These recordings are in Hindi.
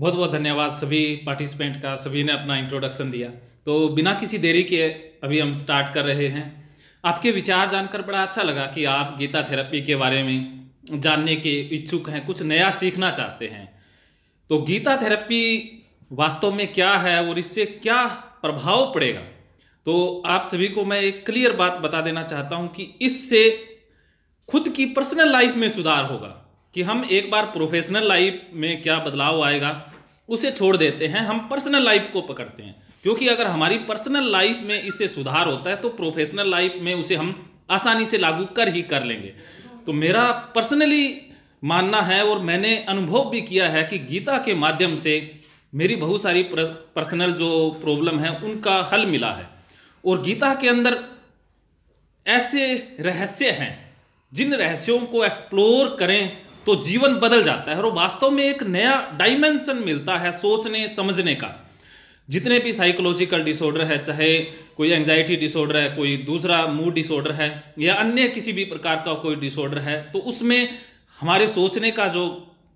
बहुत बहुत धन्यवाद सभी पार्टिसिपेंट का सभी ने अपना इंट्रोडक्शन दिया तो बिना किसी देरी के अभी हम स्टार्ट कर रहे हैं आपके विचार जानकर बड़ा अच्छा लगा कि आप गीता थेरेपी के बारे में जानने के इच्छुक हैं कुछ नया सीखना चाहते हैं तो गीता थेरेपी वास्तव में क्या है और इससे क्या प्रभाव पड़ेगा तो आप सभी को मैं एक क्लियर बात बता देना चाहता हूँ कि इससे खुद की पर्सनल लाइफ में सुधार होगा कि हम एक बार प्रोफेशनल लाइफ में क्या बदलाव आएगा उसे छोड़ देते हैं हम पर्सनल लाइफ को पकड़ते हैं क्योंकि अगर हमारी पर्सनल लाइफ में इससे सुधार होता है तो प्रोफेशनल लाइफ में उसे हम आसानी से लागू कर ही कर लेंगे तो मेरा पर्सनली मानना है और मैंने अनुभव भी किया है कि गीता के माध्यम से मेरी बहुत सारी पर्सनल जो प्रॉब्लम है उनका हल मिला है और गीता के अंदर ऐसे रहस्य हैं जिन रहस्यों को एक्सप्लोर करें तो जीवन बदल जाता है और वास्तव में एक नया डायमेंशन मिलता है सोचने समझने का जितने भी साइकोलॉजिकल डिसऑर्डर है चाहे कोई एंजाइटी डिसऑर्डर है कोई दूसरा मूड डिसऑर्डर है या अन्य किसी भी प्रकार का कोई डिसऑर्डर है तो उसमें हमारे सोचने का जो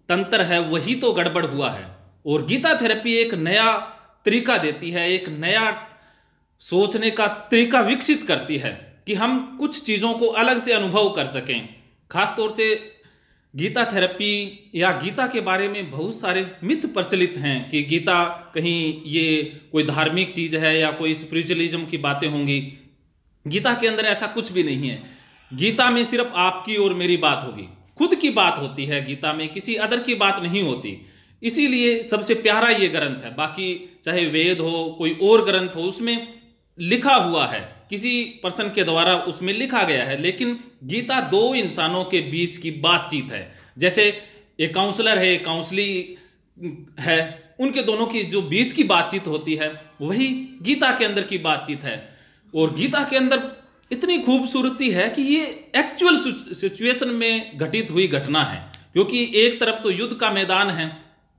तंत्र है वही तो गड़बड़ हुआ है और गीता थेरेपी एक नया तरीका देती है एक नया सोचने का तरीका विकसित करती है कि हम कुछ चीज़ों को अलग से अनुभव कर सकें खासतौर से गीता थेरेपी या गीता के बारे में बहुत सारे मिथ प्रचलित हैं कि गीता कहीं ये कोई धार्मिक चीज़ है या कोई स्पिरिचुअलिज्म की बातें होंगी गीता के अंदर ऐसा कुछ भी नहीं है गीता में सिर्फ आपकी और मेरी बात होगी खुद की बात होती है गीता में किसी अदर की बात नहीं होती इसीलिए सबसे प्यारा ये ग्रंथ है बाकी चाहे वेद हो कोई और ग्रंथ हो उसमें लिखा हुआ है किसी पर्सन के द्वारा उसमें लिखा गया है लेकिन गीता दो इंसानों के बीच की बातचीत है जैसे एक काउंसलर है एक काउंसली है उनके दोनों की जो बीच की बातचीत होती है वही गीता के अंदर की बातचीत है और गीता के अंदर इतनी खूबसूरती है कि ये एक्चुअल सिचुएशन में घटित हुई घटना है क्योंकि एक तरफ तो युद्ध का मैदान है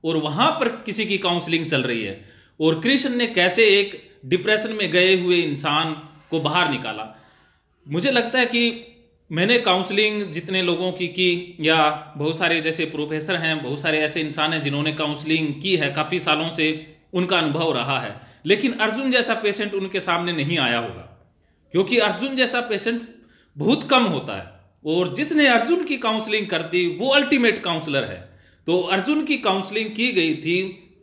और वहाँ पर किसी की काउंसलिंग चल रही है और कृष्ण ने कैसे एक डिप्रेशन में गए हुए इंसान को बाहर निकाला मुझे लगता है कि मैंने काउंसलिंग जितने लोगों की की या बहुत सारे जैसे प्रोफेसर हैं बहुत सारे ऐसे इंसान हैं जिन्होंने काउंसलिंग की है काफ़ी सालों से उनका अनुभव रहा है लेकिन अर्जुन जैसा पेशेंट उनके सामने नहीं आया होगा क्योंकि अर्जुन जैसा पेशेंट बहुत कम होता है और जिसने अर्जुन की काउंसलिंग कर दी वो अल्टीमेट काउंसलर है तो अर्जुन की काउंसलिंग की गई थी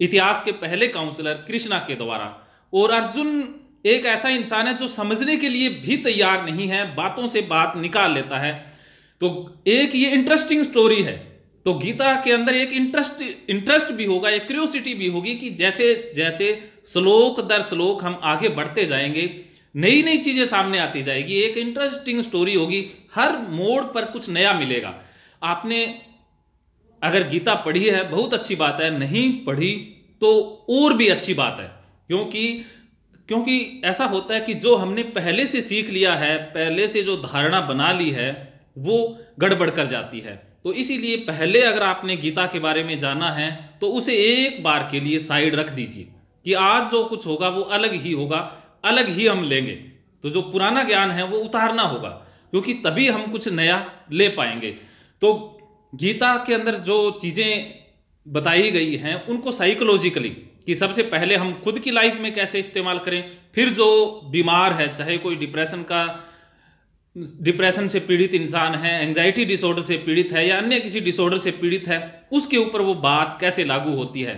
इतिहास के पहले काउंसलर कृष्णा के द्वारा और अर्जुन एक ऐसा इंसान है जो समझने के लिए भी तैयार नहीं है बातों से बात निकाल लेता है तो एक ये इंटरेस्टिंग स्टोरी है तो गीता के अंदर एक इंटरेस्ट इंटरेस्ट भी होगा एक क्रियोसिटी भी होगी कि जैसे जैसे श्लोक दर श्लोक हम आगे बढ़ते जाएंगे नई नई चीज़ें सामने आती जाएगी एक इंटरेस्टिंग स्टोरी होगी हर मोड़ पर कुछ नया मिलेगा आपने अगर गीता पढ़ी है बहुत अच्छी बात है नहीं पढ़ी तो और भी अच्छी बात है क्योंकि क्योंकि ऐसा होता है कि जो हमने पहले से सीख लिया है पहले से जो धारणा बना ली है वो गड़बड़ कर जाती है तो इसीलिए पहले अगर आपने गीता के बारे में जाना है तो उसे एक बार के लिए साइड रख दीजिए कि आज जो कुछ होगा वो अलग ही होगा अलग ही हम लेंगे तो जो पुराना ज्ञान है वो उतारना होगा क्योंकि तभी हम कुछ नया ले पाएंगे तो गीता के अंदर जो चीज़ें बताई गई हैं उनको साइकोलॉजिकली कि सबसे पहले हम खुद की लाइफ में कैसे इस्तेमाल करें फिर जो बीमार है चाहे कोई डिप्रेशन का डिप्रेशन से पीड़ित इंसान है एंजाइटी डिसऑर्डर से पीड़ित है या अन्य किसी डिसऑर्डर से पीड़ित है उसके ऊपर वो बात कैसे लागू होती है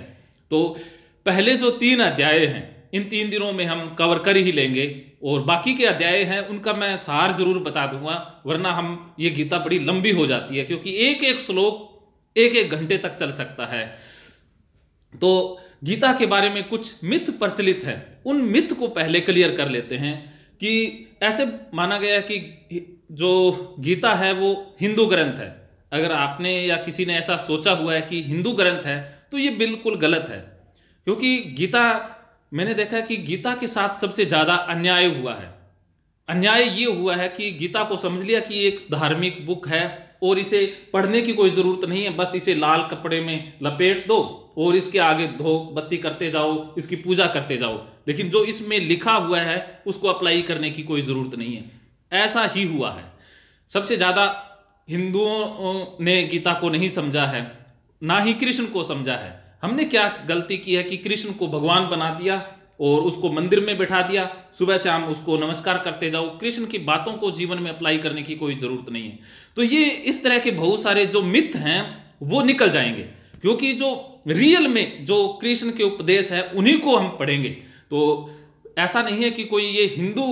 तो पहले जो तीन अध्याय हैं इन तीन दिनों में हम कवर कर ही लेंगे और बाकी के अध्याय हैं उनका मैं सार जरूर बता दूंगा वरना हम ये गीता बड़ी लंबी हो जाती है क्योंकि एक एक श्लोक एक एक घंटे तक चल सकता है तो गीता के बारे में कुछ मिथ प्रचलित हैं उन मिथ को पहले क्लियर कर लेते हैं कि ऐसे माना गया कि जो गीता है वो हिंदू ग्रंथ है अगर आपने या किसी ने ऐसा सोचा हुआ है कि हिंदू ग्रंथ है तो ये बिल्कुल गलत है क्योंकि गीता मैंने देखा कि गीता के साथ सबसे ज़्यादा अन्याय हुआ है अन्याय ये हुआ है कि गीता को समझ लिया कि एक धार्मिक बुक है और इसे पढ़ने की कोई ज़रूरत नहीं है बस इसे लाल कपड़े में लपेट दो और इसके आगे धो बत्ती करते जाओ इसकी पूजा करते जाओ लेकिन जो इसमें लिखा हुआ है उसको अप्लाई करने की कोई ज़रूरत नहीं है ऐसा ही हुआ है सबसे ज़्यादा हिंदुओं ने गीता को नहीं समझा है ना ही कृष्ण को समझा है हमने क्या गलती की है कि कृष्ण को भगवान बना दिया और उसको मंदिर में बैठा दिया सुबह शाम उसको नमस्कार करते जाओ कृष्ण की बातों को जीवन में अप्लाई करने की कोई ज़रूरत नहीं है तो ये इस तरह के बहुत सारे जो मिथ हैं वो निकल जाएंगे क्योंकि जो रियल में जो कृष्ण के उपदेश है उन्हीं को हम पढ़ेंगे तो ऐसा नहीं है कि कोई ये हिंदू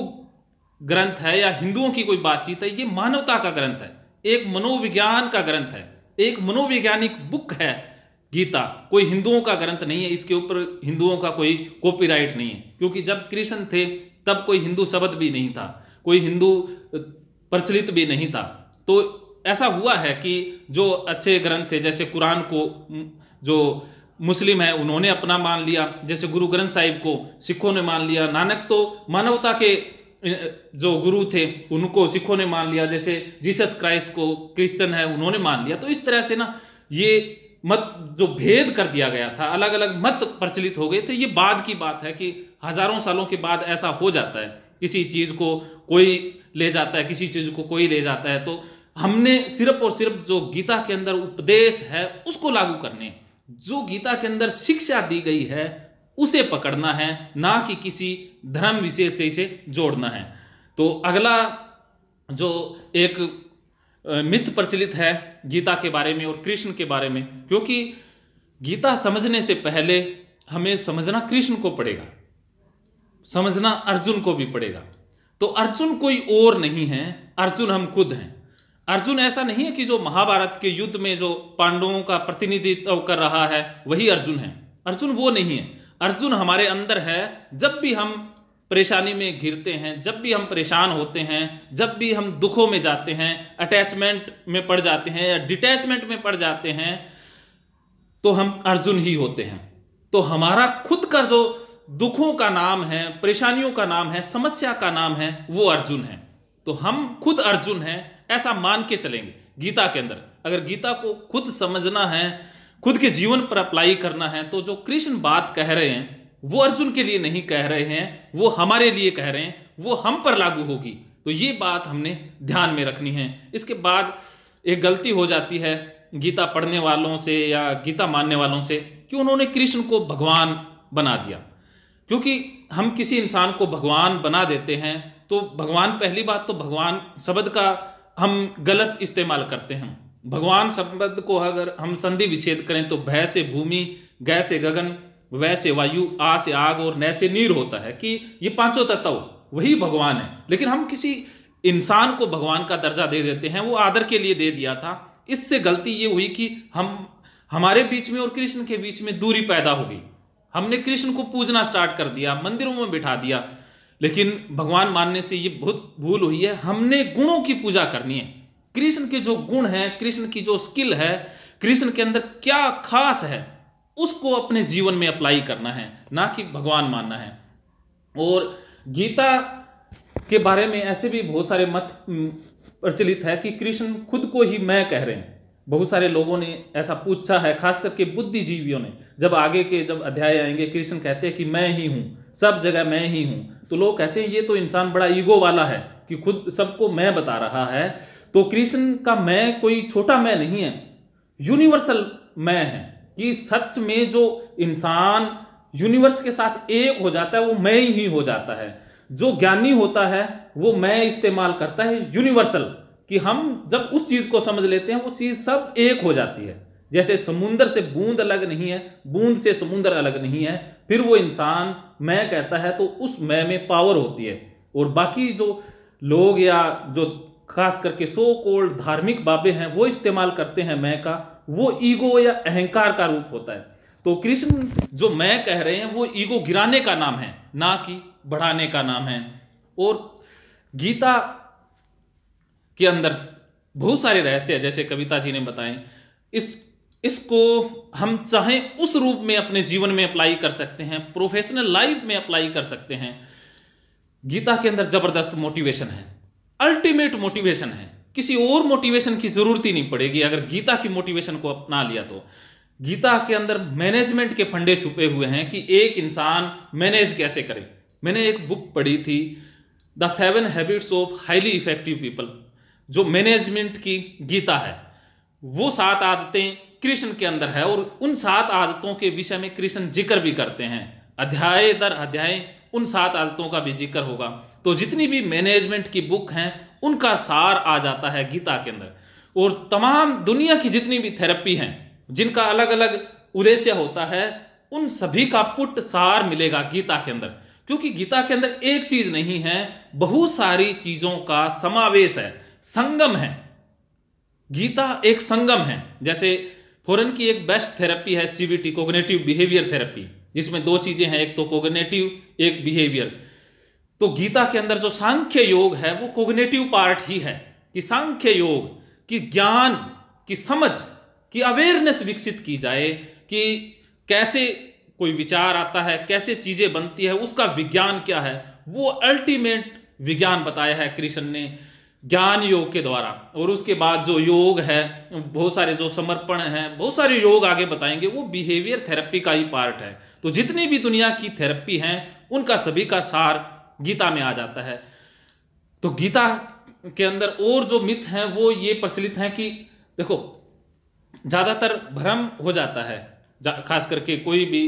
ग्रंथ है या हिंदुओं की कोई बातचीत है ये मानवता का ग्रंथ है एक मनोविज्ञान का ग्रंथ है एक मनोवैज्ञानिक बुक है गीता कोई हिंदुओं का ग्रंथ नहीं है इसके ऊपर हिंदुओं का कोई कॉपीराइट नहीं है क्योंकि जब कृष्ण थे तब कोई हिंदू शब्द भी नहीं था कोई हिंदू प्रचलित भी नहीं था तो ऐसा हुआ है कि जो अच्छे ग्रंथ थे जैसे कुरान को जो मुस्लिम है उन्होंने अपना मान लिया जैसे गुरु ग्रंथ साहिब को सिखों ने मान लिया नानक तो मानवता के जो गुरु थे उनको सिखों ने मान लिया जैसे जीसस क्राइस्ट को क्रिश्चियन है उन्होंने मान लिया तो इस तरह से ना ये मत जो भेद कर दिया गया था अलग अलग मत प्रचलित हो गए थे ये बाद की बात है कि हजारों सालों के बाद ऐसा हो जाता है किसी चीज़ को कोई ले जाता है किसी चीज़ को कोई ले जाता है तो हमने सिर्फ और सिर्फ जो गीता के अंदर उपदेश है उसको लागू करने जो गीता के अंदर शिक्षा दी गई है उसे पकड़ना है ना कि किसी धर्म विशेष से इसे जोड़ना है तो अगला जो एक मिथ प्रचलित है गीता के बारे में और कृष्ण के बारे में क्योंकि गीता समझने से पहले हमें समझना कृष्ण को पड़ेगा समझना अर्जुन को भी पड़ेगा तो अर्जुन कोई और नहीं है अर्जुन हम खुद हैं अर्जुन ऐसा नहीं है कि जो महाभारत के युद्ध में जो पांडवों का प्रतिनिधित्व कर रहा है वही अर्जुन है अर्जुन वो नहीं है अर्जुन हमारे अंदर है जब भी हम परेशानी में घिरते हैं जब भी हम परेशान होते हैं जब भी हम दुखों में जाते हैं अटैचमेंट में पड़ जाते हैं या डिटैचमेंट में पड़ जाते हैं तो हम अर्जुन ही होते हैं तो हमारा खुद का जो दुखों का नाम है परेशानियों का नाम है समस्या का नाम है वो अर्जुन है तो हम खुद अर्जुन हैं ऐसा मान के चलेंगे गीता के अंदर अगर गीता को खुद समझना है खुद के जीवन पर अप्लाई करना है तो जो कृष्ण बात कह रहे हैं वो अर्जुन के लिए नहीं कह रहे हैं वो हमारे लिए कह रहे हैं वो हम पर लागू होगी तो ये बात हमने ध्यान में रखनी है इसके बाद एक गलती हो जाती है गीता पढ़ने वालों से या गीता मानने वालों से कि उन्होंने कृष्ण को भगवान बना दिया क्योंकि हम किसी इंसान को भगवान बना देते हैं तो भगवान पहली बात तो भगवान शब्द का हम गलत इस्तेमाल करते हैं भगवान शब्द को अगर हम संधि विच्छेद करें तो भय से भूमि गय से गगन वैसे वायु आ से आग और न से नीर होता है कि ये पांचों तत्व वही भगवान है लेकिन हम किसी इंसान को भगवान का दर्जा दे देते हैं वो आदर के लिए दे दिया था इससे गलती ये हुई कि हम हमारे बीच में और कृष्ण के बीच में दूरी पैदा हो गई हमने कृष्ण को पूजना स्टार्ट कर दिया मंदिरों में बिठा दिया लेकिन भगवान मानने से ये बहुत भूल हुई है हमने गुणों की पूजा करनी है कृष्ण के जो गुण हैं कृष्ण की जो स्किल है कृष्ण के अंदर क्या खास है उसको अपने जीवन में अप्लाई करना है ना कि भगवान मानना है और गीता के बारे में ऐसे भी बहुत सारे मत प्रचलित है कि कृष्ण खुद को ही मैं कह रहे हैं बहुत सारे लोगों ने ऐसा पूछा है खास करके बुद्धिजीवियों ने जब आगे के जब अध्याय आएंगे कृष्ण कहते हैं कि मैं ही हूँ सब जगह मैं ही हूँ तो लोग कहते हैं ये तो इंसान बड़ा ईगो वाला है कि खुद सबको मैं बता रहा है तो कृष्ण का मैं कोई छोटा मैं नहीं है यूनिवर्सल मैं है कि सच में जो इंसान यूनिवर्स के साथ एक हो जाता है वो मैं ही हो जाता है जो ज्ञानी होता है वो मैं इस्तेमाल करता है यूनिवर्सल कि हम जब उस चीज़ को समझ लेते हैं वो चीज़ सब एक हो जाती है जैसे समुंदर से बूंद अलग नहीं है बूंद से समुंदर अलग नहीं है फिर वो इंसान मैं कहता है तो उस मैं में पावर होती है और बाकी जो लोग या जो खास करके सो कोल्ड धार्मिक बाबे हैं वो इस्तेमाल करते हैं मैं का वो ईगो या अहंकार का रूप होता है तो कृष्ण जो मैं कह रहे हैं वो ईगो गिराने का नाम है ना कि बढ़ाने का नाम है और गीता के अंदर बहुत सारे रहस्य जैसे कविता जी ने बताए इस इसको हम चाहें उस रूप में अपने जीवन में अप्लाई कर सकते हैं प्रोफेशनल लाइफ में अप्लाई कर सकते हैं गीता के अंदर जबरदस्त मोटिवेशन है अल्टीमेट मोटिवेशन है किसी और मोटिवेशन की ज़रूरत ही नहीं पड़ेगी अगर गीता की मोटिवेशन को अपना लिया तो गीता के अंदर मैनेजमेंट के फंडे छुपे हुए हैं कि एक इंसान मैनेज कैसे करे मैंने एक बुक पढ़ी थी the seven habits of highly effective people जो मैनेजमेंट की गीता है वो सात आदतें कृष्ण के अंदर है और उन सात आदतों के विषय में कृष्ण जिक्र भी करते हैं अध्याय दर अध्याय उन सात आदतों का भी जिक्र होगा तो जितनी भी मैनेजमेंट की बुक हैं उनका सार आ जाता है गीता के अंदर और तमाम दुनिया की जितनी भी थेरेपी हैं जिनका अलग अलग उद्देश्य होता है उन सभी का पुट सार मिलेगा गीता के अंदर क्योंकि गीता के अंदर एक चीज नहीं है बहुत सारी चीजों का समावेश है संगम है गीता एक संगम है जैसे फोरन की एक बेस्ट थेरेपी है सीबीटी कोग्नेटिव बिहेवियर थेरेपी जिसमें दो चीजें हैं एक तो कोग्नेटिव एक बिहेवियर तो गीता के अंदर जो सांख्य योग है वो कोग्नेटिव पार्ट ही है कि सांख्य योग कि ज्ञान की समझ की अवेयरनेस विकसित की जाए कि कैसे कोई विचार आता है कैसे चीज़ें बनती है उसका विज्ञान क्या है वो अल्टीमेट विज्ञान बताया है कृष्ण ने ज्ञान योग के द्वारा और उसके बाद जो योग है बहुत सारे जो समर्पण हैं बहुत सारे योग आगे बताएंगे वो बिहेवियर थेरेपी का ही पार्ट है तो जितनी भी दुनिया की थेरेपी हैं उनका सभी का सार गीता में आ जाता है तो गीता के अंदर और जो मिथ हैं वो ये प्रचलित हैं कि देखो ज़्यादातर भ्रम हो जाता है जा, खास करके कोई भी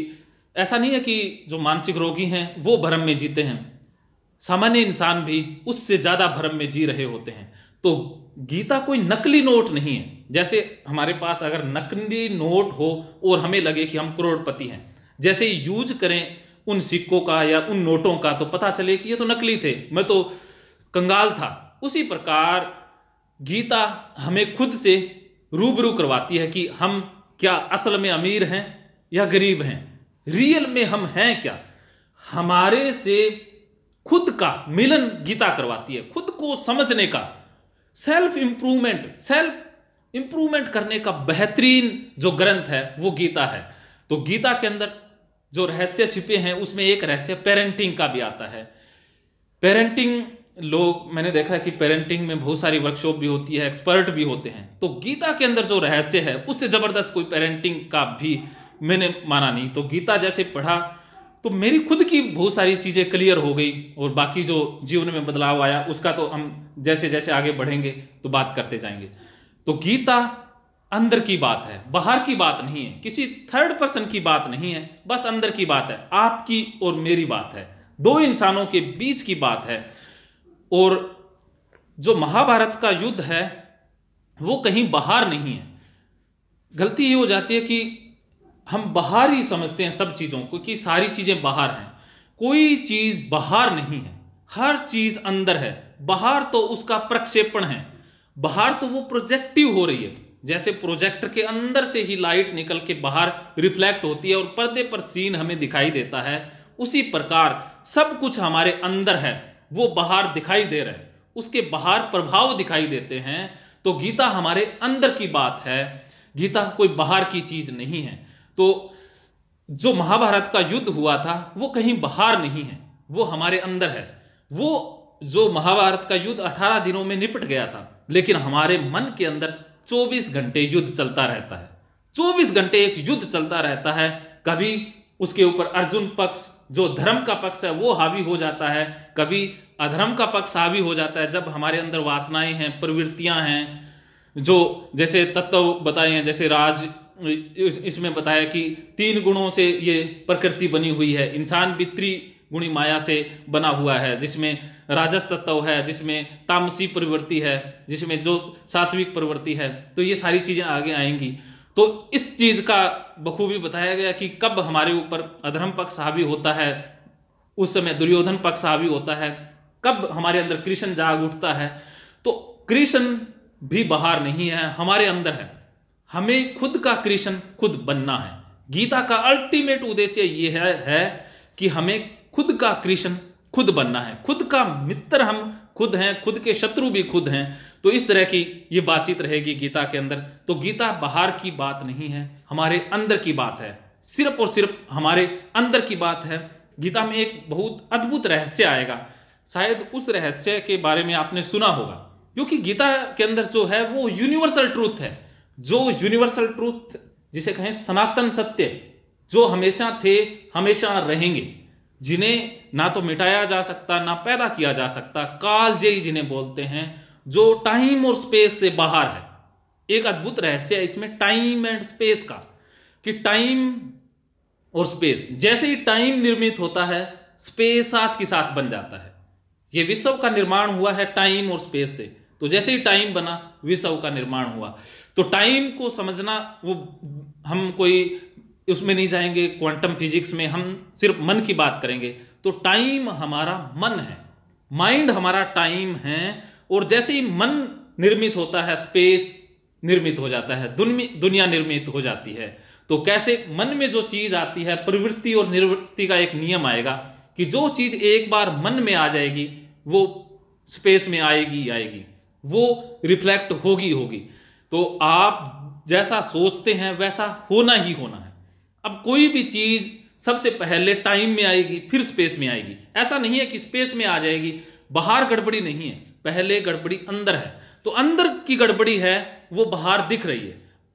ऐसा नहीं है कि जो मानसिक रोगी हैं वो भ्रम में जीते हैं सामान्य इंसान भी उससे ज़्यादा भ्रम में जी रहे होते हैं तो गीता कोई नकली नोट नहीं है जैसे हमारे पास अगर नकली नोट हो और हमें लगे कि हम करोड़पति हैं जैसे यूज करें उन सिक्कों का या उन नोटों का तो पता चले कि ये तो नकली थे मैं तो कंगाल था उसी प्रकार गीता हमें खुद से रूबरू करवाती है कि हम क्या असल में अमीर हैं या गरीब हैं रियल में हम हैं क्या हमारे से खुद का मिलन गीता करवाती है खुद को समझने का सेल्फ इम्प्रूवमेंट सेल्फ इंप्रूवमेंट करने का बेहतरीन जो ग्रंथ है वो गीता है तो गीता के अंदर जो रहस्य छिपे हैं उसमें एक रहस्य पेरेंटिंग का भी आता है पेरेंटिंग लोग मैंने देखा कि पेरेंटिंग में बहुत सारी वर्कशॉप भी होती है एक्सपर्ट भी होते हैं तो गीता के अंदर जो रहस्य है उससे ज़बरदस्त कोई पेरेंटिंग का भी मैंने माना नहीं तो गीता जैसे पढ़ा तो मेरी खुद की बहुत सारी चीज़ें क्लियर हो गई और बाकी जो जीवन में बदलाव आया उसका तो हम जैसे जैसे आगे बढ़ेंगे तो बात करते जाएंगे तो गीता अंदर की बात है बाहर की बात नहीं है किसी थर्ड पर्सन की बात नहीं है बस अंदर की बात है आपकी और मेरी बात है दो इंसानों के बीच की बात है और जो महाभारत का युद्ध है वो कहीं बाहर नहीं है गलती ये हो जाती है कि हम बाहर ही समझते हैं सब चीज़ों को कि सारी चीज़ें बाहर हैं कोई चीज़ बाहर नहीं है हर चीज़ अंदर है बाहर तो उसका प्रक्षेपण है बाहर तो वो प्रोजेक्टिव हो रही है जैसे प्रोजेक्टर के अंदर से ही लाइट निकल के बाहर रिफ्लेक्ट होती है और पर्दे पर सीन हमें दिखाई देता है उसी प्रकार सब कुछ हमारे अंदर है वो बाहर दिखाई दे रहे हैं उसके बाहर प्रभाव दिखाई देते हैं तो गीता हमारे अंदर की बात है गीता कोई बाहर की चीज़ नहीं है तो जो महाभारत का युद्ध हुआ था वो कहीं बाहर नहीं है वो हमारे अंदर है वो जो महाभारत का युद्ध 18 दिनों में निपट गया था लेकिन हमारे मन के अंदर 24 घंटे युद्ध चलता रहता है 24 घंटे एक युद्ध चलता रहता है कभी उसके ऊपर अर्जुन पक्ष जो धर्म का पक्ष है वो हावी हो जाता है कभी अधर्म का पक्ष हावी हो जाता है जब हमारे अंदर वासनाएं हैं प्रवृत्तियां हैं जो जैसे तत्व बताए हैं जैसे राज इस, इसमें बताया कि तीन गुणों से ये प्रकृति बनी हुई है इंसान भी त्रिगुणी माया से बना हुआ है जिसमें राजस तत्व है जिसमें तामसी प्रवृत्ति है जिसमें जो सात्विक प्रवृत्ति है तो ये सारी चीज़ें आगे आएंगी तो इस चीज़ का बखूबी बताया गया कि कब हमारे ऊपर अधर्म पक्ष हावी होता है उस समय दुर्योधन पक्ष हावी होता है कब हमारे अंदर कृष्ण जाग उठता है तो कृष्ण भी बाहर नहीं है हमारे अंदर है हमें खुद का कृष्ण खुद बनना है गीता का अल्टीमेट उद्देश्य यह है, है कि हमें खुद का कृष्ण खुद बनना है खुद का मित्र हम खुद हैं खुद के शत्रु भी खुद हैं तो इस तरह की ये बातचीत रहेगी गीता के अंदर तो गीता बाहर की बात नहीं है हमारे अंदर की बात है सिर्फ और सिर्फ हमारे अंदर की बात है गीता में एक बहुत अद्भुत रहस्य आएगा शायद उस रहस्य के बारे में आपने सुना होगा क्योंकि गीता के अंदर जो है वो यूनिवर्सल ट्रूथ है जो यूनिवर्सल ट्रूथ जिसे कहें सनातन सत्य जो हमेशा थे हमेशा रहेंगे जिन्हें ना तो मिटाया जा सकता ना पैदा किया जा सकता कालजयी जिन्हें बोलते हैं जो टाइम और स्पेस से बाहर है एक अद्भुत रहस्य है इसमें टाइम एंड स्पेस का कि टाइम और स्पेस जैसे ही टाइम निर्मित होता है स्पेस साथ के साथ बन जाता है ये विश्व का निर्माण हुआ है टाइम और स्पेस से तो जैसे ही टाइम बना विश्व का निर्माण हुआ तो टाइम को समझना वो हम कोई उसमें नहीं जाएंगे क्वांटम फिजिक्स में हम सिर्फ मन की बात करेंगे तो टाइम हमारा मन है माइंड हमारा टाइम है और जैसे ही मन निर्मित होता है स्पेस निर्मित हो जाता है दुनिया निर्मित हो जाती है तो कैसे मन में जो चीज़ आती है प्रवृत्ति और निवृत्ति का एक नियम आएगा कि जो चीज़ एक बार मन में आ जाएगी वो स्पेस में आएगी आएगी वो रिफ्लेक्ट होगी होगी तो आप जैसा सोचते हैं वैसा होना ही होना है अब कोई भी चीज़ सबसे पहले टाइम में आएगी फिर स्पेस में आएगी ऐसा नहीं है कि स्पेस में आ जाएगी बाहर गड़बड़ी नहीं है पहले गड़बड़ी अंदर है तो अंदर की गड़बड़ी है वो बाहर दिख रही है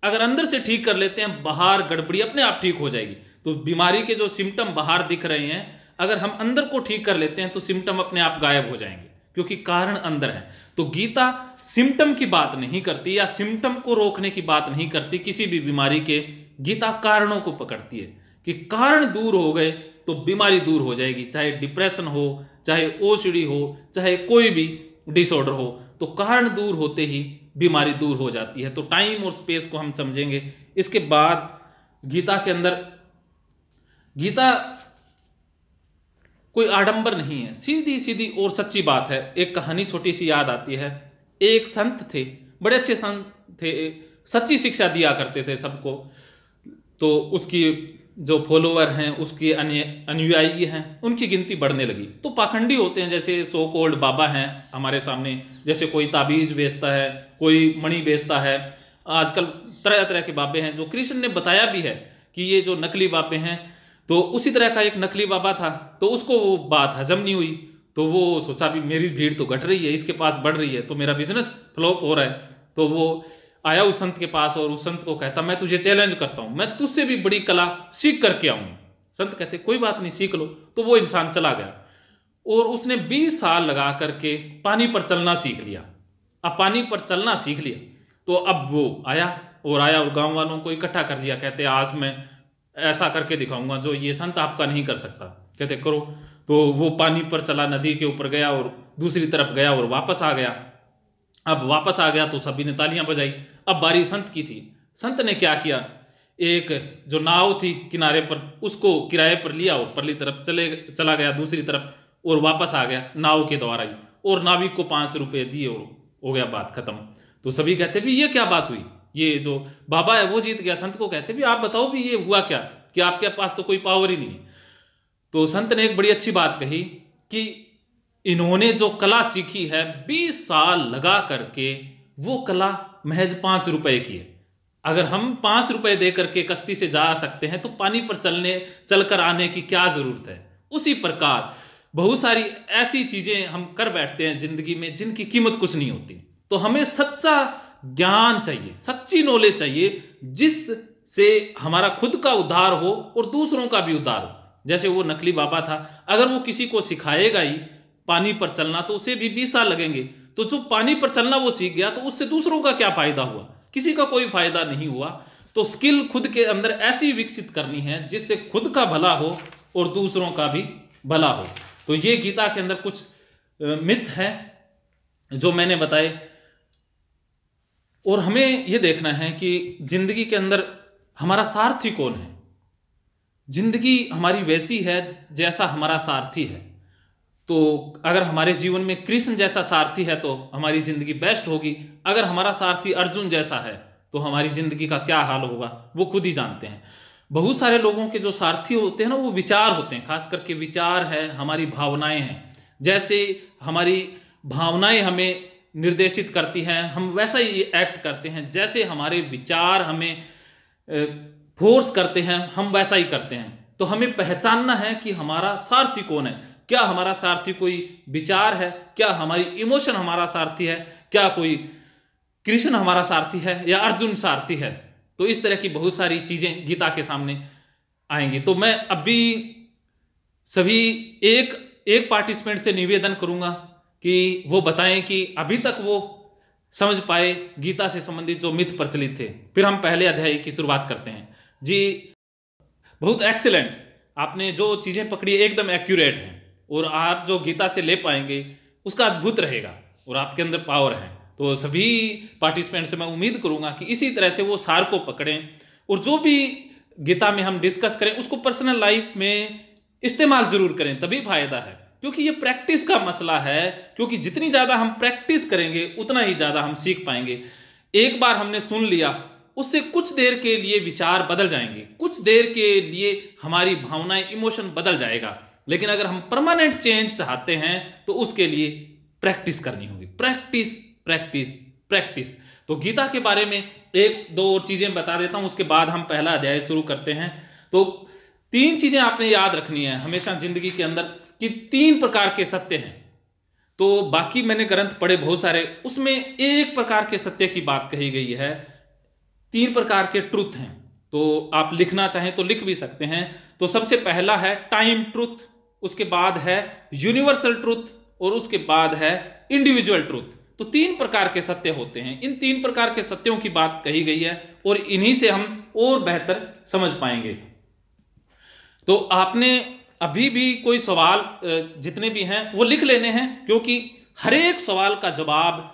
अगर अंदर से ठीक कर लेते हैं बाहर गड़बड़ी अपने आप ठीक हो जाएगी तो बीमारी के जो सिम्टम बाहर दिख रहे हैं अगर हम अंदर को ठीक कर लेते हैं तो सिम्टम अपने आप गायब हो जाएंगे क्योंकि कारण अंदर है तो गीता सिम्टम की बात नहीं करती या सिम्टम को रोकने की बात नहीं करती किसी भी बीमारी के गीता कारणों को पकड़ती है कि कारण दूर हो गए तो बीमारी दूर हो जाएगी चाहे डिप्रेशन हो चाहे ओसीडी हो चाहे कोई भी डिसऑर्डर हो तो कारण दूर होते ही बीमारी दूर हो जाती है तो टाइम और स्पेस को हम समझेंगे इसके बाद गीता के अंदर गीता कोई आडंबर नहीं है सीधी सीधी और सच्ची बात है एक कहानी छोटी सी याद आती है एक संत थे बड़े अच्छे संत थे सच्ची शिक्षा दिया करते थे सबको तो उसकी जो फॉलोअर हैं उसके अनुयायी हैं उनकी गिनती बढ़ने लगी तो पाखंडी होते हैं जैसे सो कोल्ड बाबा हैं हमारे सामने जैसे कोई ताबीज़ बेचता है कोई मणि बेचता है आजकल तरह तरह के बाबे हैं जो कृष्ण ने बताया भी है कि ये जो नकली बाबे हैं तो उसी तरह का एक नकली बाबा था तो उसको वो बात हजम नहीं हुई तो वो सोचा भी मेरी भीड़ तो घट रही है इसके पास बढ़ रही है तो मेरा बिजनेस फ्लॉप हो रहा है तो वो आया उस संत के पास और उस संत को कहता मैं तुझे चैलेंज करता हूँ मैं तुझसे भी बड़ी कला सीख करके आऊँ संत कहते कोई बात नहीं सीख लो तो वो इंसान चला गया और उसने 20 साल लगा करके पानी पर चलना सीख लिया अब पानी पर चलना सीख लिया तो अब वो आया और आया और गांव वालों को इकट्ठा कर लिया कहते आज मैं ऐसा करके दिखाऊंगा जो ये संत आपका नहीं कर सकता कहते करो तो वो पानी पर चला नदी के ऊपर गया और दूसरी तरफ गया और वापस आ गया अब वापस आ गया तो सभी ने तालियां बजाई अब बारी संत की थी संत ने क्या किया एक जो नाव थी किनारे पर उसको किराए पर लिया और परली तरफ चले चला गया दूसरी तरफ और वापस आ गया नाव के द्वारा ही और नाविक को पाँच रुपये दिए और हो गया बात खत्म तो सभी कहते भी ये क्या बात हुई ये जो बाबा है वो जीत गया संत को कहते भी आप बताओ भी ये हुआ क्या कि आपके पास तो कोई पावर ही नहीं है तो संत ने एक बड़ी अच्छी बात कही कि इन्होंने जो कला सीखी है बीस साल लगा करके वो कला महज पाँच रुपए की है अगर हम पाँच रुपए दे करके कश्ती से जा सकते हैं तो पानी पर चलने चल कर आने की क्या ज़रूरत है उसी प्रकार बहुत सारी ऐसी चीज़ें हम कर बैठते हैं ज़िंदगी में जिनकी कीमत कुछ नहीं होती तो हमें सच्चा ज्ञान चाहिए सच्ची नॉलेज चाहिए जिस से हमारा खुद का उद्धार हो और दूसरों का भी उद्धार हो जैसे वो नकली बाबा था अगर वो किसी को सिखाएगा ही पानी पर चलना तो उसे भी बीस साल लगेंगे तो जो पानी पर चलना वो सीख गया तो उससे दूसरों का क्या फायदा हुआ किसी का कोई फायदा नहीं हुआ तो स्किल खुद के अंदर ऐसी विकसित करनी है जिससे खुद का भला हो और दूसरों का भी भला हो तो ये गीता के अंदर कुछ मिथ है जो मैंने बताए और हमें ये देखना है कि जिंदगी के अंदर हमारा सारथी कौन है जिंदगी हमारी वैसी है जैसा हमारा सारथी है तो अगर हमारे जीवन में कृष्ण जैसा सारथी है तो हमारी ज़िंदगी बेस्ट होगी अगर हमारा सारथी अर्जुन जैसा है तो हमारी ज़िंदगी का क्या हाल होगा वो खुद ही जानते हैं बहुत सारे लोगों के जो सारथी होते हैं ना वो विचार होते हैं खास करके विचार है हमारी भावनाएं हैं जैसे हमारी भावनाएं हमें निर्देशित करती हैं हम वैसा ही एक्ट करते हैं जैसे हमारे विचार हमें फोर्स करते हैं हम वैसा ही करते हैं तो हमें पहचानना है कि हमारा सारथी कौन है क्या हमारा सारथी कोई विचार है क्या हमारी इमोशन हमारा सारथी है क्या कोई कृष्ण हमारा सारथी है या अर्जुन सारथी है तो इस तरह की बहुत सारी चीज़ें गीता के सामने आएंगी तो मैं अभी सभी एक एक पार्टिसिपेंट से निवेदन करूंगा कि वो बताएं कि अभी तक वो समझ पाए गीता से संबंधित जो मिथ प्रचलित थे फिर हम पहले अध्याय की शुरुआत करते हैं जी बहुत एक्सीलेंट आपने जो चीज़ें पकड़ी एकदम एक्यूरेट हैं और आप जो गीता से ले पाएंगे उसका अद्भुत रहेगा और आपके अंदर पावर है तो सभी पार्टिसिपेंट से मैं उम्मीद करूँगा कि इसी तरह से वो सार को पकड़ें और जो भी गीता में हम डिस्कस करें उसको पर्सनल लाइफ में इस्तेमाल ज़रूर करें तभी फ़ायदा है क्योंकि ये प्रैक्टिस का मसला है क्योंकि जितनी ज़्यादा हम प्रैक्टिस करेंगे उतना ही ज़्यादा हम सीख पाएंगे एक बार हमने सुन लिया उससे कुछ देर के लिए विचार बदल जाएंगे कुछ देर के लिए हमारी भावनाएं इमोशन बदल जाएगा लेकिन अगर हम परमानेंट चेंज चाहते हैं तो उसके लिए प्रैक्टिस करनी होगी प्रैक्टिस प्रैक्टिस प्रैक्टिस तो गीता के बारे में एक दो और चीज़ें बता देता हूं उसके बाद हम पहला अध्याय शुरू करते हैं तो तीन चीज़ें आपने याद रखनी है हमेशा ज़िंदगी के अंदर कि तीन प्रकार के सत्य हैं तो बाकी मैंने ग्रंथ पढ़े बहुत सारे उसमें एक प्रकार के सत्य की बात कही गई है तीन प्रकार के ट्रुथ हैं तो आप लिखना चाहें तो लिख भी सकते हैं तो सबसे पहला है टाइम ट्रुथ उसके बाद है यूनिवर्सल ट्रूथ और उसके बाद है इंडिविजुअल ट्रूथ तो तीन प्रकार के सत्य होते हैं इन तीन प्रकार के सत्यों की बात कही गई है और इन्हीं से हम और बेहतर समझ पाएंगे तो आपने अभी भी कोई सवाल जितने भी हैं वो लिख लेने हैं क्योंकि हर एक सवाल का जवाब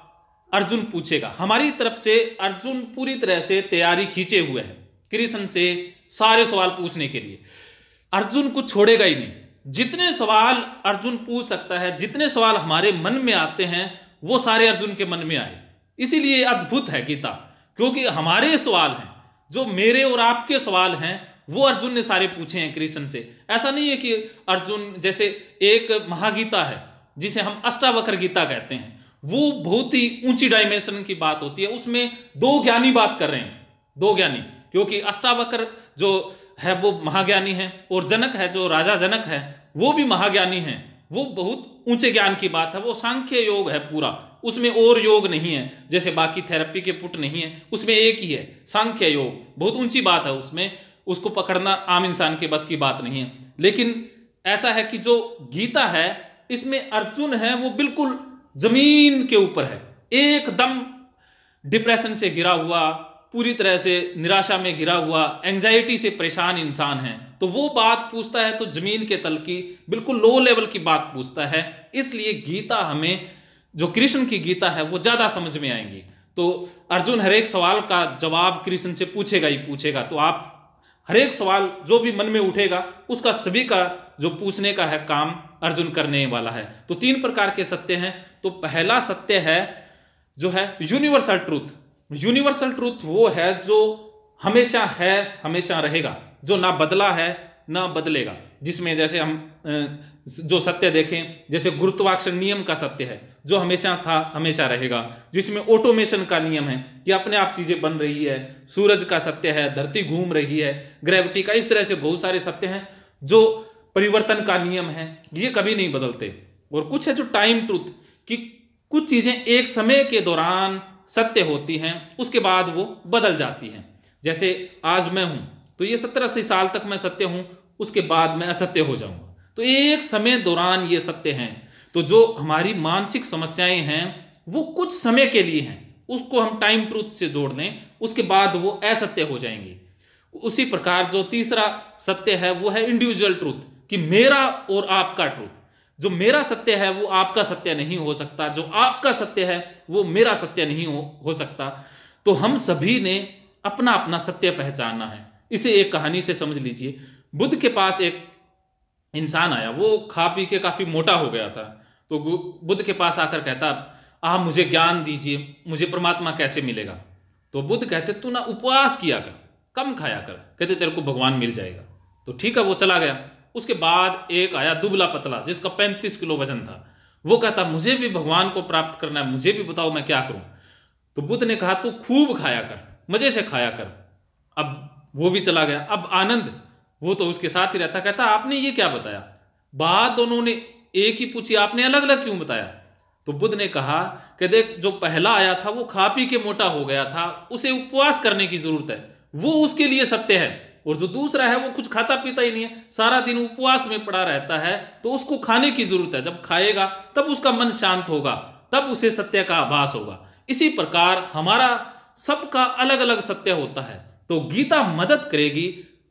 अर्जुन पूछेगा हमारी तरफ से अर्जुन पूरी तरह से तैयारी खींचे हुए हैं कृष्ण से सारे सवाल पूछने के लिए अर्जुन को छोड़ेगा ही नहीं जितने सवाल अर्जुन पूछ सकता है जितने सवाल हमारे मन में आते हैं वो सारे अर्जुन के मन में आए इसीलिए अद्भुत है गीता क्योंकि हमारे सवाल हैं जो मेरे और आपके सवाल हैं वो अर्जुन ने सारे पूछे हैं कृष्ण से ऐसा नहीं है कि अर्जुन जैसे एक महागीता है जिसे हम अष्टावक्र गीता कहते हैं वो बहुत ही ऊंची डायमेंशन की बात होती है उसमें दो ज्ञानी बात कर रहे हैं दो ज्ञानी क्योंकि अष्टावक्र जो है वो महाज्ञानी है और जनक है जो राजा जनक है वो भी महाज्ञानी है वो बहुत ऊंचे ज्ञान की बात है वो सांख्य योग है पूरा उसमें और योग नहीं है जैसे बाकी थेरेपी के पुट नहीं है उसमें एक ही है सांख्य योग बहुत ऊंची बात है उसमें उसको पकड़ना आम इंसान के बस की बात नहीं है लेकिन ऐसा है कि जो गीता है इसमें अर्जुन है वो बिल्कुल जमीन के ऊपर है एकदम डिप्रेशन से घिरा हुआ पूरी तरह से निराशा में घिरा हुआ एंजाइटी से परेशान इंसान है तो वो बात पूछता है तो जमीन के तल की बिल्कुल लो लेवल की बात पूछता है इसलिए गीता हमें जो कृष्ण की गीता है वो ज़्यादा समझ में आएंगी तो अर्जुन हर एक सवाल का जवाब कृष्ण से पूछेगा ही पूछेगा तो आप हर एक सवाल जो भी मन में उठेगा उसका सभी का जो पूछने का है काम अर्जुन करने वाला है तो तीन प्रकार के सत्य हैं तो पहला सत्य है जो है यूनिवर्सल ट्रूथ यूनिवर्सल ट्रूथ वो है जो हमेशा है हमेशा रहेगा जो ना बदला है ना बदलेगा जिसमें जैसे हम जो सत्य देखें जैसे गुरुत्वाकर्षण नियम का सत्य है जो हमेशा था हमेशा रहेगा जिसमें ऑटोमेशन का नियम है कि अपने आप चीज़ें बन रही है सूरज का सत्य है धरती घूम रही है ग्रेविटी का इस तरह से बहुत सारे सत्य हैं जो परिवर्तन का नियम है ये कभी नहीं बदलते और कुछ है जो टाइम ट्रूथ कि कुछ चीज़ें एक समय के दौरान सत्य होती हैं उसके बाद वो बदल जाती हैं जैसे आज मैं हूँ तो ये सत्तर अस्सी साल तक मैं सत्य हूँ उसके बाद मैं असत्य हो जाऊँगा तो एक समय दौरान ये सत्य हैं तो जो हमारी मानसिक समस्याएं हैं वो कुछ समय के लिए हैं उसको हम टाइम ट्रूथ से जोड़ दें उसके बाद वो असत्य हो जाएंगे उसी प्रकार जो तीसरा सत्य है वो है इंडिविजुअल ट्रूथ कि मेरा और आपका ट्रूथ जो मेरा सत्य है वो आपका सत्य नहीं हो सकता जो आपका सत्य है वो मेरा सत्य नहीं हो, हो सकता तो हम सभी ने अपना अपना सत्य पहचानना है इसे एक कहानी से समझ लीजिए बुद्ध के पास एक इंसान आया वो खा पी के काफ़ी मोटा हो गया था तो बुद्ध के पास आकर कहता आप मुझे ज्ञान दीजिए मुझे परमात्मा कैसे मिलेगा तो बुद्ध कहते तू ना उपवास किया कर कम खाया कर कहते तेरे को भगवान मिल जाएगा तो ठीक है वो चला गया उसके बाद एक आया दुबला पतला जिसका पैंतीस किलो वजन था वो कहता मुझे भी भगवान को प्राप्त करना है मुझे भी बताओ मैं क्या करूं तो बुद्ध ने कहा तू खूब खाया कर मजे से खाया कर अब वो भी चला गया अब आनंद वो तो उसके साथ ही रहता कहता आपने ये क्या बताया बाद दोनों ने एक ही पूछी आपने अलग अलग क्यों बताया तो बुद्ध ने कहा कि देख जो पहला आया था वो खा पी के मोटा हो गया था उसे उपवास करने की जरूरत है वो उसके लिए सत्य है और जो दूसरा है वो कुछ खाता पीता ही नहीं है सारा दिन उपवास में पड़ा रहता है तो उसको खाने की जरूरत है जब खाएगा तब उसका मन शांत होगा तब उसे सत्य का आभास होगा इसी प्रकार हमारा सबका अलग अलग सत्य होता है तो गीता मदद करेगी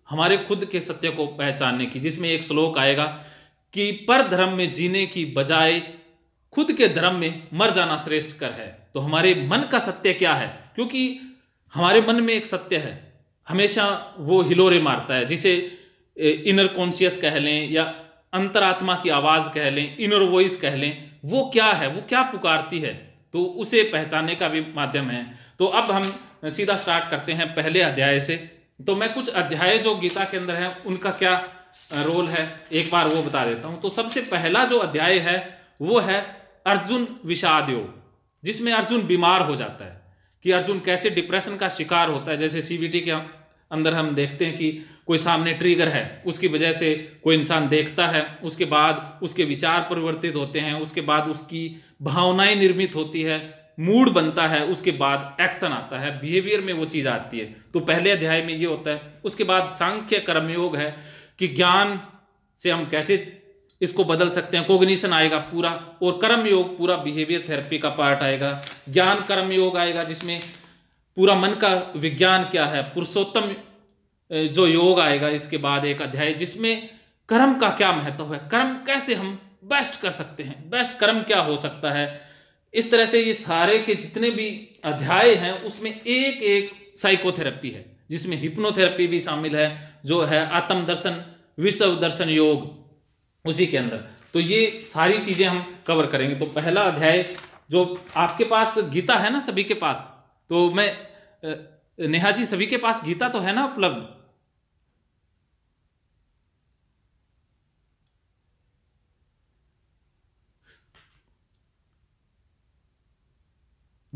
हमारे खुद के सत्य को पहचानने की जिसमें एक श्लोक आएगा कि पर धर्म में जीने की बजाय खुद के धर्म में मर जाना श्रेष्ठ कर है तो हमारे मन का सत्य क्या है क्योंकि हमारे मन में एक सत्य है हमेशा वो हिलोरे मारता है जिसे इनर कॉन्शियस कह लें या अंतरात्मा की आवाज़ कह लें इनर वॉइस कह लें वो क्या है वो क्या पुकारती है तो उसे पहचानने का भी माध्यम है तो अब हम सीधा स्टार्ट करते हैं पहले अध्याय से तो मैं कुछ अध्याय जो गीता के अंदर है उनका क्या रोल है एक बार वो बता देता हूँ तो सबसे पहला जो अध्याय है वो है अर्जुन विषाद योग जिसमें अर्जुन बीमार हो जाता है कि अर्जुन कैसे डिप्रेशन का शिकार होता है जैसे सी के अंदर हम देखते हैं कि कोई सामने ट्रिगर है उसकी वजह से कोई इंसान देखता है उसके बाद उसके विचार परिवर्तित होते हैं उसके बाद उसकी भावनाएं निर्मित होती है मूड बनता है उसके बाद एक्शन आता है बिहेवियर में वो चीज़ आती है तो पहले अध्याय में ये होता है उसके बाद सांख्य कर्मयोग है कि ज्ञान से हम कैसे इसको बदल सकते हैं कोग्निशन आएगा पूरा और कर्म योग पूरा बिहेवियर थेरेपी का पार्ट आएगा ज्ञान कर्म योग आएगा जिसमें पूरा मन का विज्ञान क्या है पुरुषोत्तम जो योग आएगा इसके बाद एक अध्याय जिसमें कर्म का क्या महत्व है कर्म कैसे हम बेस्ट कर सकते हैं बेस्ट कर्म क्या हो सकता है इस तरह से ये सारे के जितने भी अध्याय हैं उसमें एक एक साइकोथेरेपी है जिसमें हिप्नोथेरेपी भी शामिल है जो है आत्म दर्शन विश्व दर्शन योग उसी के अंदर तो ये सारी चीज़ें हम कवर करेंगे तो पहला अध्याय जो आपके पास गीता है ना सभी के पास तो मैं नेहा जी सभी के पास गीता तो है ना उपलब्ध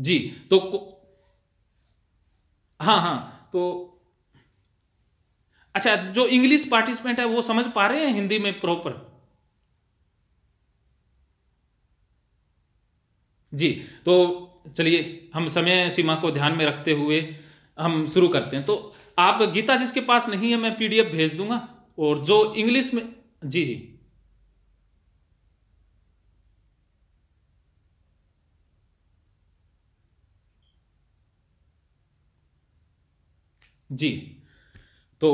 जी तो हाँ हाँ तो अच्छा जो इंग्लिश पार्टिसिपेंट है वो समझ पा रहे हैं हिंदी में प्रॉपर जी तो चलिए हम समय सीमा को ध्यान में रखते हुए हम शुरू करते हैं तो आप गीता जिसके पास नहीं है मैं पीडीएफ भेज दूंगा और जो इंग्लिश में जी जी जी तो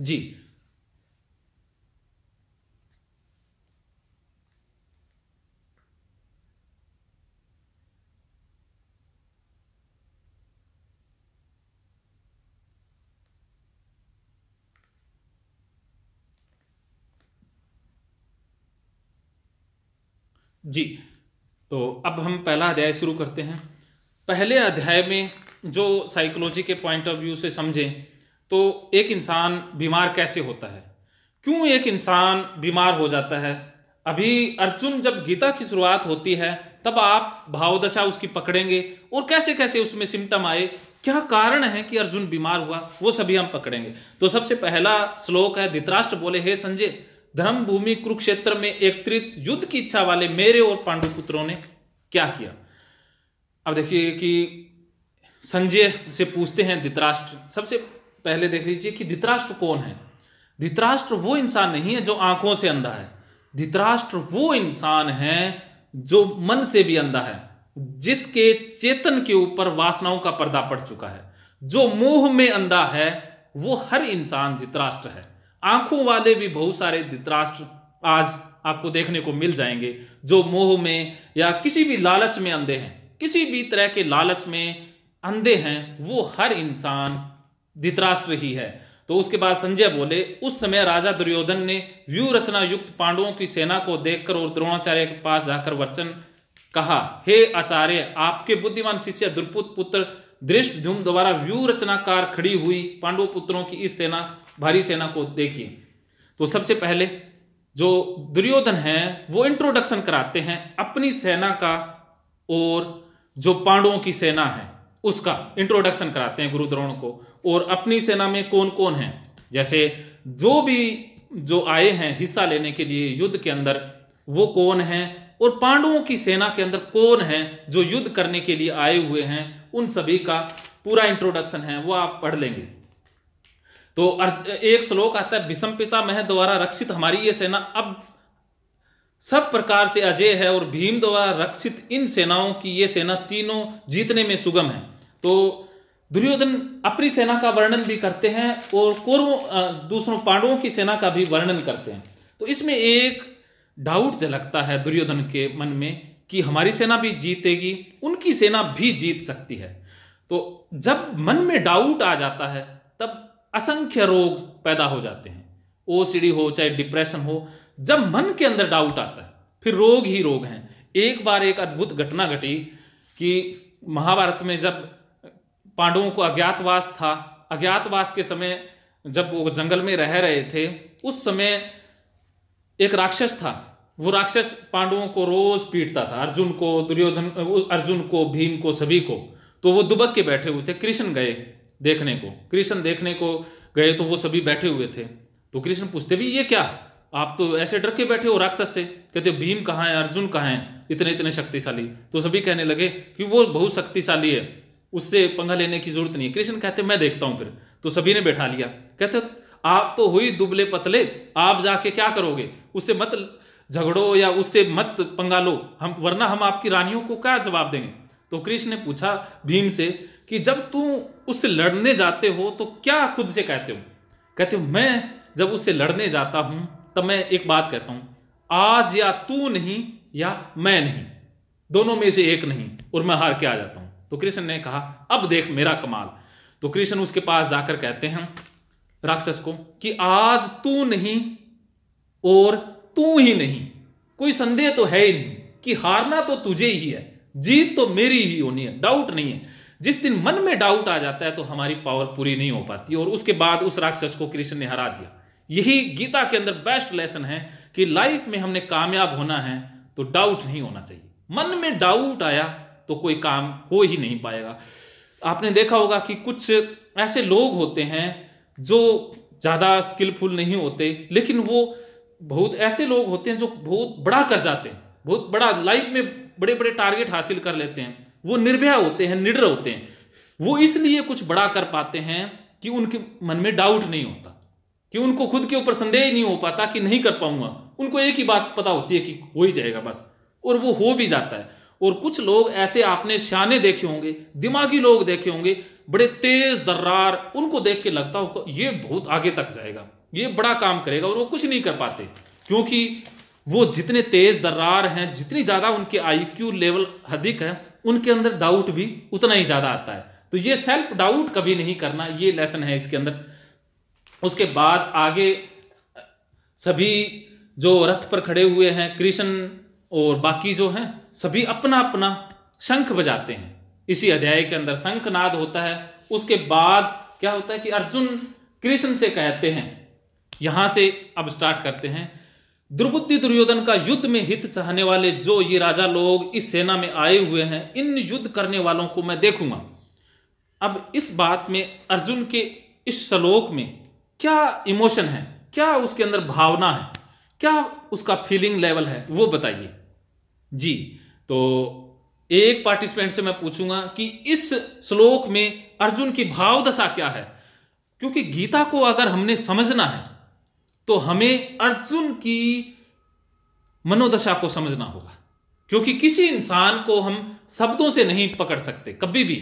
जी जी तो अब हम पहला अध्याय शुरू करते हैं पहले अध्याय में जो साइकोलॉजी के पॉइंट ऑफ व्यू से समझें तो एक इंसान बीमार कैसे होता है क्यों एक इंसान बीमार हो जाता है अभी अर्जुन जब गीता की शुरुआत होती है तब आप भावदशा उसकी पकड़ेंगे और कैसे कैसे उसमें सिम्टम आए क्या कारण है कि अर्जुन बीमार हुआ वो सभी हम पकड़ेंगे तो सबसे पहला श्लोक है धित्राष्ट्र बोले हे संजय धर्म भूमि कुरुक्षेत्र में एकत्रित युद्ध की इच्छा वाले मेरे और पांडुपुत्रों ने क्या किया अब देखिए कि संजय से पूछते हैं धित्राष्ट्र सबसे पहले देख लीजिए कि धित्राष्ट्र कौन है धित्राष्ट्र वो इंसान नहीं है जो आंखों से अंधा है धित्राष्ट्र वो इंसान है जो मन से भी अंधा है जिसके चेतन के ऊपर वासनाओं का पर्दा पड़ चुका है जो मोह में अंधा है वो हर इंसान धित्राष्ट्र है आंखों वाले भी बहुत सारे धित्राष्ट्र आज आपको देखने को मिल जाएंगे जो मोह में या किसी भी लालच में अंधे हैं किसी भी तरह के लालच में अंधे हैं वो हर इंसान धित्राष्ट्र ही है तो उसके बाद संजय बोले उस समय राजा दुर्योधन ने व्यू रचना युक्त पांडवों की सेना को देखकर और द्रोणाचार्य के पास जाकर वचन कहा हे आचार्य आपके बुद्धिमान शिष्य द्रुपुत पुत्र दृष्ट धूम द्वारा व्यू रचनाकार खड़ी हुई पांडव पुत्रों की इस सेना भारी सेना को देखिए तो सबसे पहले जो दुर्योधन है वो इंट्रोडक्शन कराते हैं अपनी सेना का और जो पांडवों की सेना है उसका इंट्रोडक्शन कराते हैं गुरु द्रोण को और अपनी सेना में कौन कौन है जैसे जो भी जो आए हैं हिस्सा लेने के लिए युद्ध के अंदर वो कौन है और पांडवों की सेना के अंदर कौन है जो युद्ध करने के लिए आए हुए हैं उन सभी का पूरा इंट्रोडक्शन है वो आप पढ़ लेंगे तो एक श्लोक आता है विषम पिता मह द्वारा रक्षित हमारी ये सेना अब सब प्रकार से अजय है और भीम द्वारा रक्षित इन सेनाओं की ये सेना तीनों जीतने में सुगम है तो दुर्योधन अपनी सेना का वर्णन भी करते हैं और कौरवों दूसरों पांडवों की सेना का भी वर्णन करते हैं तो इसमें एक डाउट झलकता है दुर्योधन के मन में कि हमारी सेना भी जीतेगी उनकी सेना भी जीत सकती है तो जब मन में डाउट आ जाता है तब असंख्य रोग पैदा हो जाते हैं ओ हो चाहे डिप्रेशन हो जब मन के अंदर डाउट आता है फिर रोग ही रोग हैं एक बार एक अद्भुत घटना घटी कि महाभारत में जब पांडवों को अज्ञातवास था अज्ञातवास के समय जब वो जंगल में रह रहे थे उस समय एक राक्षस था वो राक्षस पांडवों को रोज पीटता था अर्जुन को दुर्योधन अर्जुन को भीम को सभी को तो वो दुबक के बैठे हुए थे कृष्ण गए देखने को कृष्ण देखने को गए तो वो सभी बैठे हुए थे तो कृष्ण पूछते भी ये क्या आप तो ऐसे डर के बैठे हो राक्षस से कहते भीम कहाँ है अर्जुन कहाँ है इतने इतने शक्तिशाली तो सभी कहने लगे कि वो बहुत शक्तिशाली है उससे पंगा लेने की जरूरत नहीं है कृष्ण कहते मैं देखता हूं फिर तो सभी ने बैठा लिया कहते आप तो हुई दुबले पतले आप जाके क्या करोगे उससे मत झगड़ो या उससे मत पंगा लो हम वरना हम आपकी रानियों को क्या जवाब देंगे तो कृष्ण ने पूछा भीम से कि जब तू उससे लड़ने जाते हो तो क्या खुद से कहते हो कहते हो मैं जब उससे लड़ने जाता हूं तब मैं एक बात कहता हूँ आज या तू नहीं या मैं नहीं दोनों में से एक नहीं और मैं हार के आ जाता हूँ तो कृष्ण ने कहा अब देख मेरा कमाल तो कृष्ण उसके पास जाकर कहते हैं राक्षस को कि आज तू नहीं और तू ही नहीं कोई संदेह तो है ही नहीं कि हारना तो तुझे ही है जीत तो मेरी ही होनी है डाउट नहीं है जिस दिन मन में डाउट आ जाता है तो हमारी पावर पूरी नहीं हो पाती और उसके बाद उस राक्षस को कृष्ण ने हरा दिया यही गीता के अंदर बेस्ट लेसन है कि लाइफ में हमने कामयाब होना है तो डाउट नहीं होना चाहिए मन में डाउट आया तो कोई काम हो ही नहीं पाएगा आपने देखा होगा कि कुछ ऐसे लोग होते हैं जो ज़्यादा स्किलफुल नहीं होते लेकिन वो बहुत ऐसे लोग होते हैं जो बहुत बड़ा कर जाते हैं बहुत बड़ा लाइफ में बड़े बड़े टारगेट हासिल कर लेते हैं वो निर्भया होते हैं निडर होते हैं वो इसलिए कुछ बड़ा कर पाते हैं कि उनके मन में डाउट नहीं होता कि उनको खुद के ऊपर संदेह ही नहीं हो पाता कि नहीं कर पाऊंगा उनको एक ही बात पता होती है कि हो ही जाएगा बस और वो हो भी जाता है और कुछ लोग ऐसे आपने श्याने देखे होंगे दिमागी लोग देखे होंगे बड़े तेज दर्रार उनको देख के लगता हो ये बहुत आगे तक जाएगा ये बड़ा काम करेगा और वो कुछ नहीं कर पाते क्योंकि वो जितने तेज दर्रार हैं जितनी ज़्यादा उनके आईक्यू लेवल अधिक है उनके अंदर डाउट भी उतना ही ज़्यादा आता है तो ये सेल्फ डाउट कभी नहीं करना ये लेसन है इसके अंदर उसके बाद आगे सभी जो रथ पर खड़े हुए हैं कृष्ण और बाकी जो हैं सभी अपना अपना शंख बजाते हैं इसी अध्याय के अंदर शंख नाद होता है उसके बाद क्या होता है कि अर्जुन कृष्ण से कहते हैं यहाँ से अब स्टार्ट करते हैं द्रुबुद्धि दुर्योधन का युद्ध में हित चाहने वाले जो ये राजा लोग इस सेना में आए हुए हैं इन युद्ध करने वालों को मैं देखूंगा अब इस बात में अर्जुन के इस श्लोक में क्या इमोशन है क्या उसके अंदर भावना है क्या उसका फीलिंग लेवल है वो बताइए जी तो एक पार्टिसिपेंट से मैं पूछूंगा कि इस श्लोक में अर्जुन की भाव दशा क्या है क्योंकि गीता को अगर हमने समझना है तो हमें अर्जुन की मनोदशा को समझना होगा क्योंकि किसी इंसान को हम शब्दों से नहीं पकड़ सकते कभी भी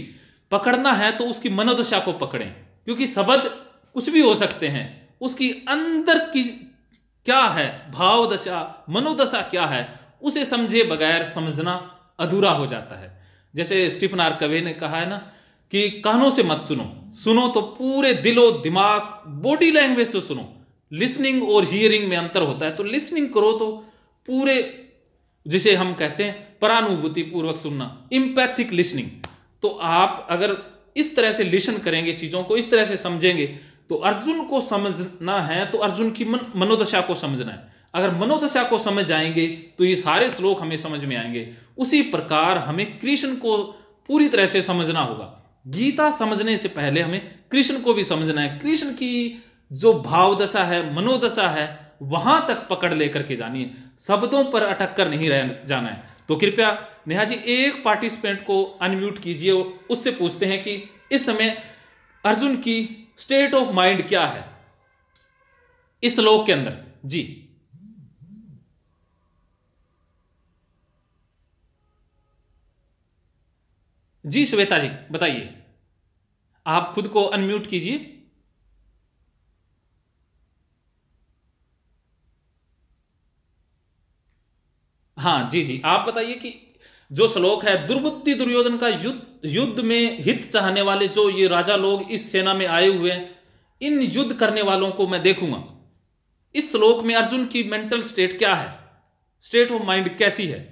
पकड़ना है तो उसकी मनोदशा को पकड़ें क्योंकि शब्द कुछ भी हो सकते हैं उसकी अंदर की क्या है भाव दशा मनोदशा क्या है उसे समझे बगैर समझना अधूरा हो जाता है जैसे स्टीफन आर कवे ने कहा है ना कि कानों से मत सुनो सुनो तो पूरे दिलो दिमाग बॉडी लैंग्वेज से सुनो लिसनिंग और हियरिंग में अंतर होता है तो लिसनिंग करो तो पूरे जिसे हम कहते हैं परानुभूति पूर्वक सुनना इम्पैथिक लिसनिंग तो आप अगर इस तरह से लिसन करेंगे चीज़ों को इस तरह से समझेंगे तो अर्जुन को समझना है तो अर्जुन की मन, मनोदशा को समझना है अगर मनोदशा को समझ जाएंगे तो ये सारे श्लोक हमें समझ में आएंगे उसी प्रकार हमें कृष्ण को पूरी तरह से समझना होगा गीता समझने से पहले हमें कृष्ण को भी समझना है कृष्ण की जो भावदशा है मनोदशा है वहां तक पकड़ लेकर के जानी है शब्दों पर अटक कर नहीं रह जाना है तो कृपया नेहा जी एक पार्टिसिपेंट को अनम्यूट कीजिए और उससे पूछते हैं कि इस समय अर्जुन की स्टेट ऑफ माइंड क्या है इस श्लोक के अंदर जी जी श्वेता जी बताइए आप खुद को अनम्यूट कीजिए हाँ जी जी आप बताइए कि जो श्लोक है दुर्बुद्धि दुर्योधन का युद्ध युद्ध में हित चाहने वाले जो ये राजा लोग इस सेना में आए हुए हैं इन युद्ध करने वालों को मैं देखूंगा इस श्लोक में अर्जुन की मेंटल स्टेट क्या है स्टेट ऑफ माइंड कैसी है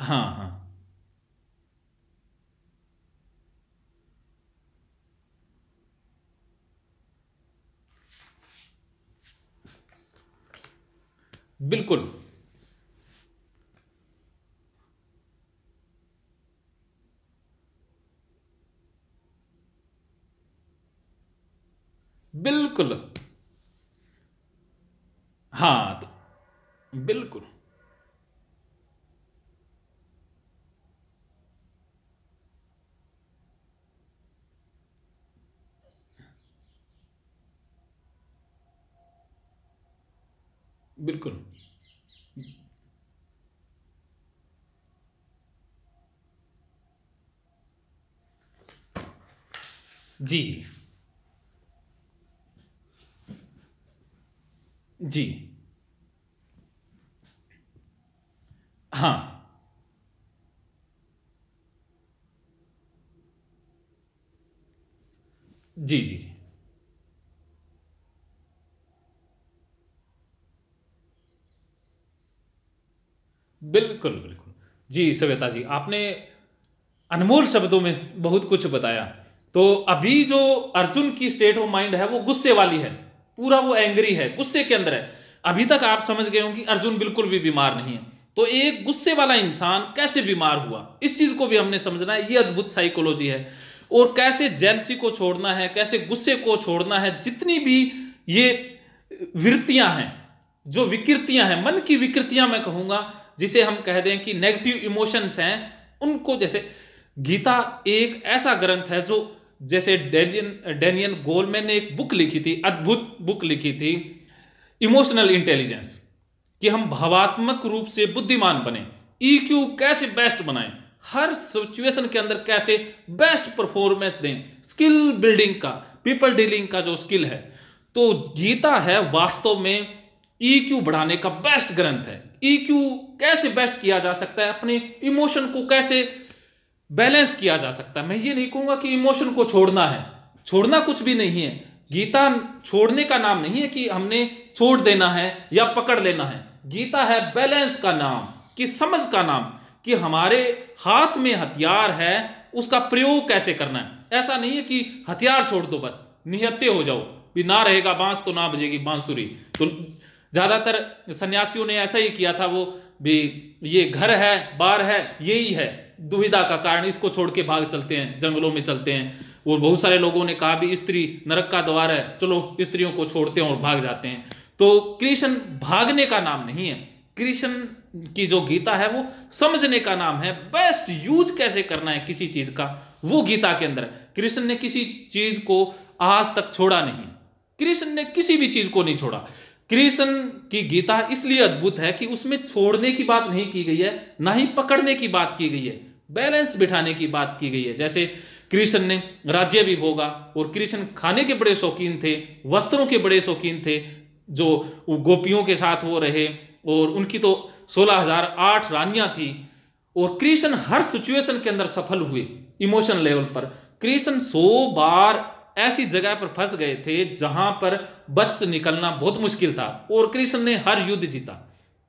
हाँ, हाँ। बिल्कुल। बिल्कुल। हाँ, तो बिल्कुल। बिल्कुल जी जी हाँ जी जी जी बिल्कुल बिल्कुल जी सव्यता जी आपने अनमोल शब्दों में बहुत कुछ बताया तो अभी जो अर्जुन की स्टेट ऑफ माइंड है वो गुस्से वाली है पूरा वो एंग्री है गुस्से के अंदर है अभी तक आप समझ गए हो कि अर्जुन बिल्कुल भी बीमार नहीं है तो एक गुस्से वाला इंसान कैसे बीमार हुआ इस चीज को भी हमने समझना है ये अद्भुत साइकोलॉजी है और कैसे जेलसी को छोड़ना है कैसे गुस्से को छोड़ना है जितनी भी ये वृत्तियां हैं जो विकृतियां हैं मन की विकृतियां मैं कहूंगा जिसे हम कह दें कि नेगेटिव इमोशंस हैं उनको जैसे गीता एक ऐसा ग्रंथ है जो जैसे डेनियन डेनियन गोलमैन ने एक बुक लिखी थी अद्भुत बुक लिखी थी इमोशनल इंटेलिजेंस कि हम भावात्मक रूप से बुद्धिमान बने ईक्यू e कैसे बेस्ट बनाएं हर सिचुएशन के अंदर कैसे बेस्ट परफॉर्मेंस दें स्किल बिल्डिंग का पीपल डीलिंग का जो स्किल है तो गीता है वास्तव में ईक्यू e बढ़ाने का बेस्ट ग्रंथ है ईक्यू e कैसे बेस्ट किया जा सकता है अपने इमोशन को कैसे बैलेंस किया जा सकता है मैं ये नहीं कहूंगा कि इमोशन को छोड़ना है छोड़ना कुछ भी नहीं है गीता छोड़ने का नाम नहीं है कि हमने छोड़ देना है या पकड़ लेना है गीता है बैलेंस का नाम कि समझ का नाम कि हमारे हाथ में हथियार है उसका प्रयोग कैसे करना है ऐसा नहीं है कि हथियार छोड़ दो बस निहत्ते हो जाओ भी ना रहेगा बांस तो ना बजेगी बांसुरी तो ज़्यादातर सन्यासियों ने ऐसा ही किया था वो भी ये घर है बार है यही है दुविधा का कारण इसको छोड़ के भाग चलते हैं जंगलों में चलते हैं और बहुत सारे लोगों ने कहा भी स्त्री नरक का द्वार है चलो स्त्रियों को छोड़ते हैं और भाग जाते हैं तो कृष्ण भागने का नाम नहीं है कृष्ण की जो गीता है वो समझने का नाम है बेस्ट यूज कैसे करना है किसी चीज का वो गीता के अंदर कृष्ण ने किसी चीज को आज तक छोड़ा नहीं कृष्ण ने किसी भी चीज को नहीं छोड़ा कृष्ण की गीता इसलिए अद्भुत है कि उसमें छोड़ने की बात नहीं की गई है ना ही पकड़ने की बात की गई है बैलेंस बिठाने की बात की गई है जैसे कृष्ण ने राज्य भी भोगा और कृष्ण खाने के बड़े शौकीन थे वस्त्रों के बड़े शौकीन थे जो गोपियों के साथ वो रहे और उनकी तो सोलह हजार आठ रानियां थी और कृष्ण हर सिचुएशन के अंदर सफल हुए इमोशन लेवल पर कृष्ण सौ बार ऐसी जगह पर फंस गए थे जहां पर बच से निकलना बहुत मुश्किल था और कृष्ण ने हर युद्ध जीता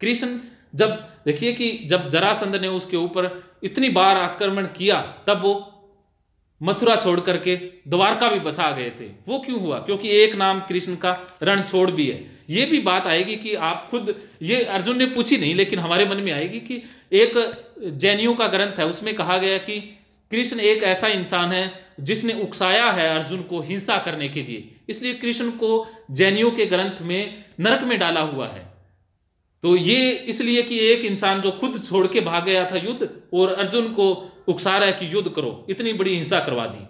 कृष्ण जब देखिए कि जब जरासंध ने उसके ऊपर इतनी बार आक्रमण किया तब वो मथुरा छोड़ करके द्वारका भी बसा गए थे वो क्यों हुआ क्योंकि एक नाम कृष्ण का रण छोड़ भी है ये भी बात आएगी कि आप खुद ये अर्जुन ने पूछी नहीं लेकिन हमारे मन में आएगी कि एक जैनियों का ग्रंथ है उसमें कहा गया कि कृष्ण एक ऐसा इंसान है जिसने उकसाया है अर्जुन को हिंसा करने के लिए इसलिए कृष्ण को जैनियों के ग्रंथ में नरक में डाला हुआ है तो ये इसलिए कि एक इंसान जो खुद छोड़ के भाग गया था युद्ध और अर्जुन को उकसा रहा है कि युद्ध करो इतनी बड़ी हिंसा करवा दी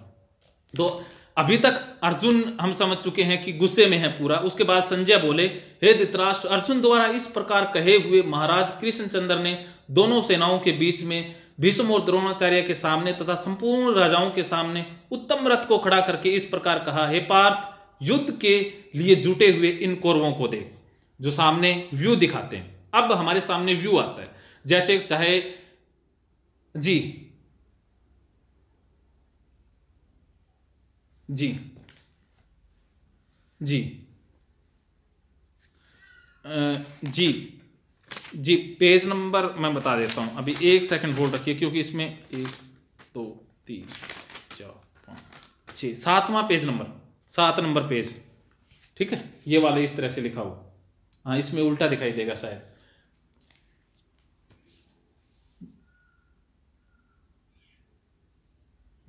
तो अभी तक अर्जुन हम समझ चुके हैं कि गुस्से में है पूरा उसके बाद संजय बोले हे धित्राष्ट्र अर्जुन द्वारा इस प्रकार कहे हुए महाराज कृष्णचंद्र ने दोनों सेनाओं के बीच में भीष्म और द्रोणाचार्य के सामने तथा संपूर्ण राजाओं के सामने उत्तम रथ को खड़ा करके इस प्रकार कहा हे पार्थ युद्ध के लिए जुटे हुए इन कौरवों को देख जो सामने व्यू दिखाते हैं अब हमारे सामने व्यू आता है जैसे चाहे जी जी जी आ, जी जी पेज नंबर मैं बता देता हूँ अभी एक सेकंड होल्ड रखिए क्योंकि इसमें एक दो तीन चार पाँच छः सातवां पेज नंबर सात नंबर पेज ठीक है ये वाला इस तरह से लिखा हो हाँ इसमें उल्टा दिखाई देगा शायद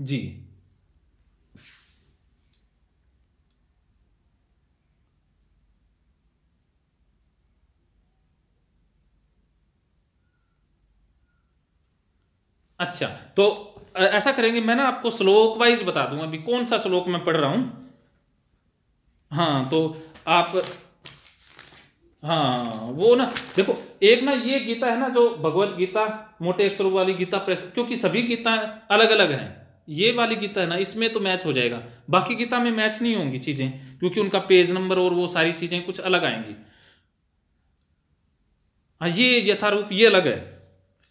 जी अच्छा तो ऐसा करेंगे मैं ना आपको श्लोक वाइज बता दूंगा अभी कौन सा श्लोक मैं पढ़ रहा हूं हाँ तो आप हाँ वो ना देखो एक ना ये गीता है ना जो भगवत गीता मोटे अक्षर वाली गीता प्रेस क्योंकि सभी गीता अलग अलग हैं ये वाली गीता है ना इसमें तो मैच हो जाएगा बाकी गीता में मैच नहीं होंगी चीज़ें क्योंकि उनका पेज नंबर और वो सारी चीज़ें कुछ अलग आएंगी हाँ ये यथारूप ये अलग है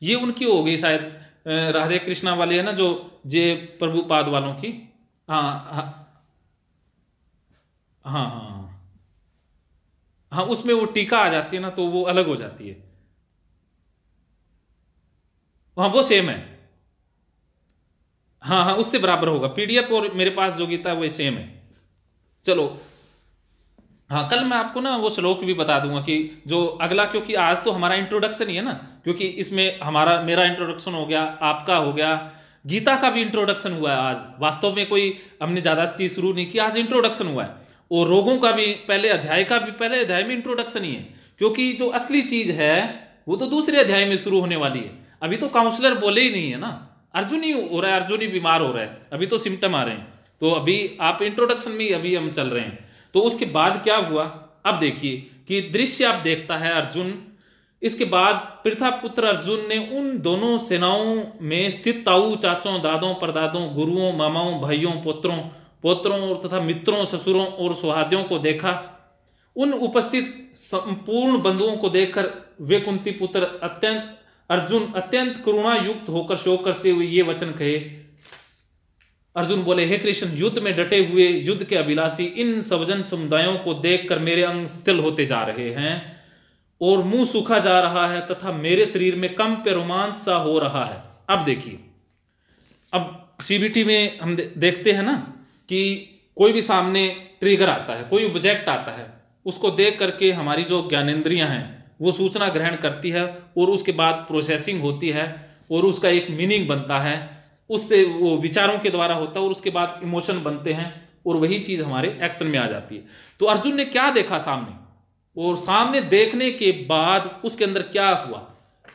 ये उनकी हो गई शायद राधे कृष्णा वाली है ना जो जे प्रभुपाद वालों की हाँ, हाँ हाँ हाँ हाँ हाँ उसमें वो टीका आ जाती है ना तो वो अलग हो जाती है हाँ वो सेम है हाँ हाँ उससे बराबर होगा पीडीएफ और मेरे पास जो गीता है वो सेम है चलो हाँ कल मैं आपको ना वो श्लोक भी बता दूंगा कि जो अगला क्योंकि आज तो हमारा इंट्रोडक्शन ही है ना क्योंकि इसमें हमारा मेरा इंट्रोडक्शन हो गया आपका हो गया गीता का भी इंट्रोडक्शन हुआ है आज वास्तव में कोई हमने ज़्यादा चीज़ शुरू नहीं की आज इंट्रोडक्शन हुआ है और रोगों का भी पहले अध्याय का भी पहले अध्याय में इंट्रोडक्शन ही है क्योंकि जो असली चीज़ है वो तो दूसरे अध्याय में शुरू होने वाली है अभी तो काउंसलर बोले ही नहीं है ना अर्जुन ही हो रहा है अर्जुन ही बीमार हो रहा है अभी तो सिम्टम आ रहे हैं तो अभी आप इंट्रोडक्शन में ही अभी हम चल रहे हैं तो उसके बाद क्या हुआ अब देखिए कि दृश्य आप देखता है अर्जुन इसके बाद प्रथापुत्र अर्जुन ने उन दोनों सेनाओं में स्थित ताऊ चाचों दादों परदादों गुरुओं मामाओं भाइयों पोत्रों पोत्रों और तथा मित्रों ससुरों और सुहादियों को देखा उन उपस्थित संपूर्ण बंधुओं को देखकर वे कुंती पुत्र अत्यंत अर्जुन अत्यंत करुणा युक्त होकर शोक करते हुए ये वचन कहे अर्जुन बोले हे कृष्ण युद्ध में डटे हुए युद्ध के अभिलाषी इन सवजन समुदायों को देखकर मेरे अंग स्थिल होते जा रहे हैं और मुंह सूखा जा रहा है तथा मेरे शरीर में कम पे रोमांच सा हो रहा है अब देखिए अब सीबीटी में हम देखते हैं ना कि कोई भी सामने ट्रिगर आता है कोई ऑब्जेक्ट आता है उसको देख करके हमारी जो ज्ञानेन्द्रियाँ हैं वो सूचना ग्रहण करती है और उसके बाद प्रोसेसिंग होती है और उसका एक मीनिंग बनता है उससे वो विचारों के द्वारा होता है और उसके बाद इमोशन बनते हैं और वही चीज़ हमारे एक्शन में आ जाती है तो अर्जुन ने क्या देखा सामने और सामने देखने के बाद उसके अंदर क्या हुआ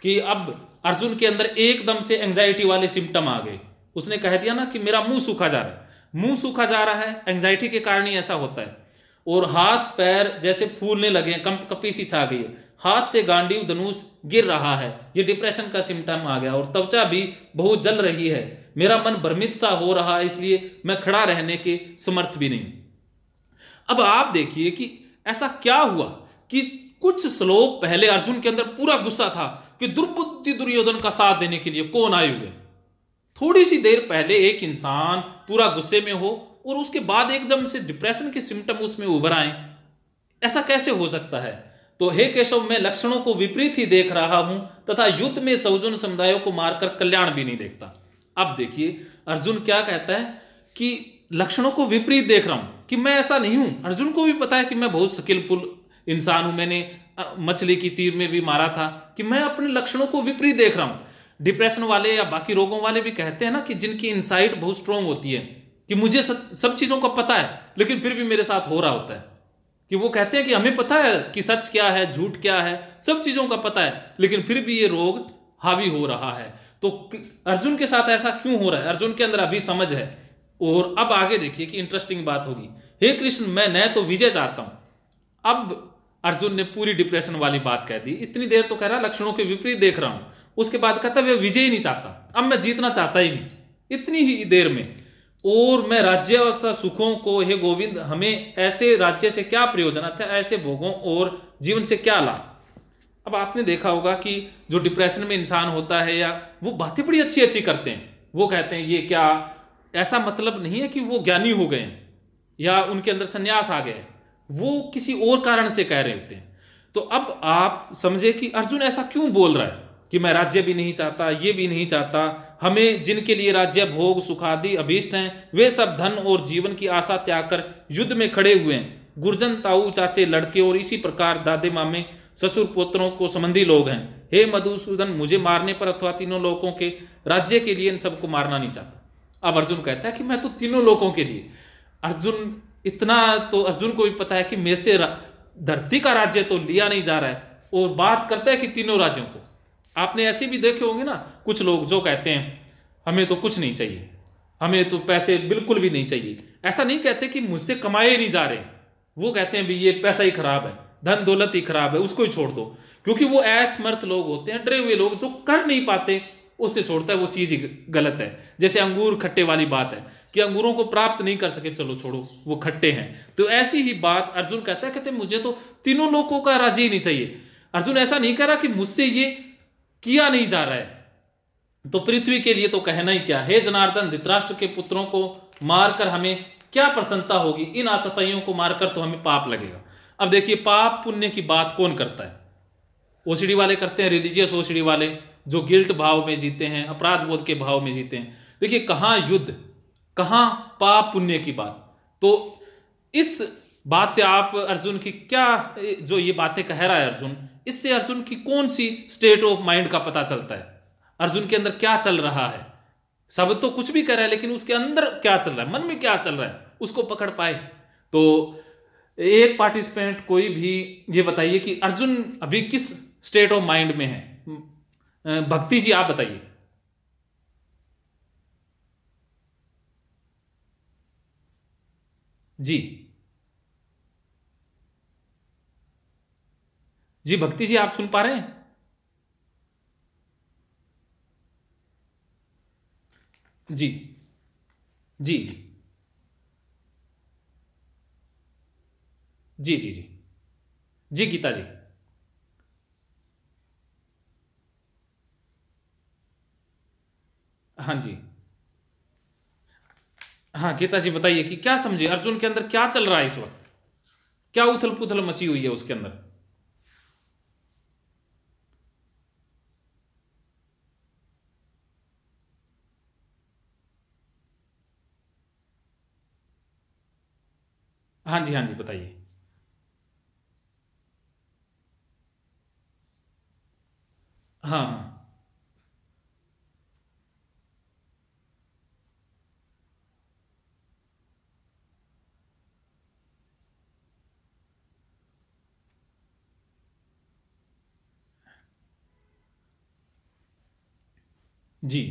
कि अब अर्जुन के अंदर एकदम से एंजाइटी वाले सिम्टम आ गए उसने कह दिया ना कि मेरा मुंह सूखा जा रहा है मुंह सूखा जा रहा है एंजाइटी के कारण ही ऐसा होता है और हाथ पैर जैसे फूलने लगे हैं कंप कपी सी छा गई है हाथ से गांडीव धनुष गिर रहा है ये डिप्रेशन का सिम्टम आ गया और त्वचा भी बहुत जल रही है मेरा मन भ्रमित सा हो रहा है इसलिए मैं खड़ा रहने के समर्थ भी नहीं अब आप देखिए कि ऐसा क्या हुआ कि कुछ श्लोक पहले अर्जुन के अंदर पूरा गुस्सा था कि दुर्बुद्धि दुर्योधन का साथ देने के लिए कौन आए हुए थोड़ी सी देर पहले एक इंसान पूरा गुस्से में हो और उसके बाद एकदम से डिप्रेशन के सिम्टम उसमें उभर आए ऐसा कैसे हो सकता है तो हे केशव मैं लक्षणों को विपरीत ही देख रहा हूं तथा युद्ध में सौजन समुदायों को मारकर कल्याण भी नहीं देखता अब देखिए अर्जुन क्या कहता है कि लक्षणों को विपरीत देख रहा हूं कि मैं ऐसा नहीं हूं अर्जुन को भी पता है कि मैं बहुत स्किलफुल इंसान हूं मैंने मछली की तीर में भी मारा था कि मैं अपने लक्षणों को विपरीत देख रहा हूं डिप्रेशन वाले या बाकी रोगों वाले भी कहते हैं ना कि जिनकी इंसाइट बहुत स्ट्रांग होती है कि मुझे सब चीज़ों का पता है लेकिन फिर भी मेरे साथ हो रहा होता है कि वो कहते हैं कि हमें पता है कि सच क्या है झूठ क्या है सब चीज़ों का पता है लेकिन फिर भी ये रोग हावी हो रहा है तो अर्जुन के साथ ऐसा क्यों हो रहा है अर्जुन के अंदर अभी समझ है और अब आगे देखिए कि इंटरेस्टिंग बात होगी हे कृष्ण मैं न तो विजय चाहता हूं अब अर्जुन ने पूरी डिप्रेशन वाली बात कह दी इतनी देर तो कह रहा लक्षणों के विपरीत देख रहा हूं उसके बाद कहता मैं विजय ही नहीं चाहता अब मैं जीतना चाहता ही नहीं इतनी ही देर में और मैं राज्य तथा सुखों को हे गोविंद हमें ऐसे राज्य से क्या प्रयोजन था ऐसे भोगों और जीवन से क्या लाभ अब आपने देखा होगा कि जो डिप्रेशन में इंसान होता है या वो बातें बड़ी अच्छी अच्छी करते हैं वो कहते हैं ये क्या ऐसा मतलब नहीं है कि वो ज्ञानी हो गए या उनके अंदर संन्यास आ गए वो किसी और कारण से कह रहे होते हैं तो अब आप समझे कि अर्जुन ऐसा क्यों बोल रहा है कि मैं राज्य भी नहीं चाहता ये भी नहीं चाहता हमें जिनके लिए राज्य भोग सुखादि अभीष्ट हैं वे सब धन और जीवन की आशा त्याग कर युद्ध में खड़े हुए हैं गुरजन ताऊ चाचे लड़के और इसी प्रकार दादे मामे ससुर पुत्रों को संबंधी लोग हैं हे मधुसूदन मुझे मारने पर अथवा तीनों लोगों के राज्य के लिए इन सबको मारना नहीं चाहता अब अर्जुन कहता है कि मैं तो तीनों लोगों के लिए अर्जुन इतना तो अर्जुन को भी पता है कि मेरे से धरती का राज्य तो लिया नहीं जा रहा है और बात करता है कि तीनों राज्यों को आपने ऐसे भी देखे होंगे ना कुछ लोग जो कहते हैं हमें तो कुछ नहीं चाहिए हमें तो पैसे बिल्कुल भी नहीं चाहिए ऐसा नहीं कहते कि मुझसे कमाए नहीं जा रहे वो कहते हैं भी ये पैसा ही खराब है धन दौलत ही खराब है उसको ही छोड़ दो क्योंकि वो असमर्थ लोग होते हैं डरे हुए लोग जो कर नहीं पाते उससे छोड़ता है वो चीज़ ही गलत है जैसे अंगूर खट्टे वाली बात है कि अंगूरों को प्राप्त नहीं कर सके चलो छोड़ो वो खट्टे हैं तो ऐसी ही बात अर्जुन कहता है कहते मुझे तो तीनों लोगों का राजी नहीं चाहिए अर्जुन ऐसा नहीं कह रहा कि मुझसे ये किया नहीं जा रहा है तो पृथ्वी के लिए तो कहना ही क्या हे जनार्दन धित्राष्ट्र के पुत्रों को मारकर हमें क्या प्रसन्नता होगी इन आतताइयों को मारकर तो हमें पाप लगेगा अब देखिए पाप पुण्य की बात कौन करता है ओसीडी वाले करते हैं रिलीजियस ओसीडी वाले जो गिल्ट भाव में जीते हैं अपराध बोध के भाव में जीते हैं देखिए कहाँ युद्ध कहाँ पाप पुण्य की बात तो इस बात से आप अर्जुन की क्या जो ये बातें कह रहा है अर्जुन इससे अर्जुन की कौन सी स्टेट ऑफ माइंड का पता चलता है अर्जुन के अंदर क्या चल रहा है सब तो कुछ भी कर रहा है लेकिन उसके अंदर क्या चल रहा है मन में क्या चल रहा है उसको पकड़ पाए तो एक पार्टिसिपेंट कोई भी ये बताइए कि अर्जुन अभी किस स्टेट ऑफ माइंड में है भक्ति जी आप बताइए जी जी भक्ति जी आप सुन पा रहे हैं जी जी जी जी जी जी जी गीता जी हाँ जी हाँ गीता जी बताइए कि क्या समझे अर्जुन के अंदर क्या चल रहा है इस वक्त क्या उथल पुथल मची हुई है उसके अंदर हाँ जी हाँ जी बताइए हाँ जी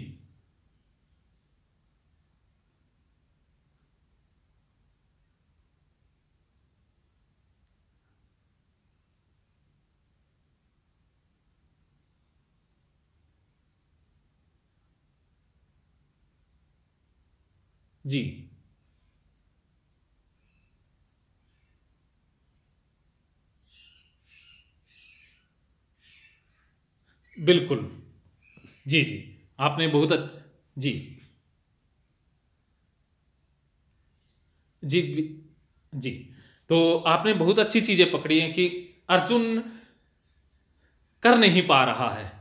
जी बिल्कुल जी जी आपने बहुत अच्छा जी जी जी तो आपने बहुत अच्छी चीज़ें पकड़ी हैं कि अर्जुन कर नहीं पा रहा है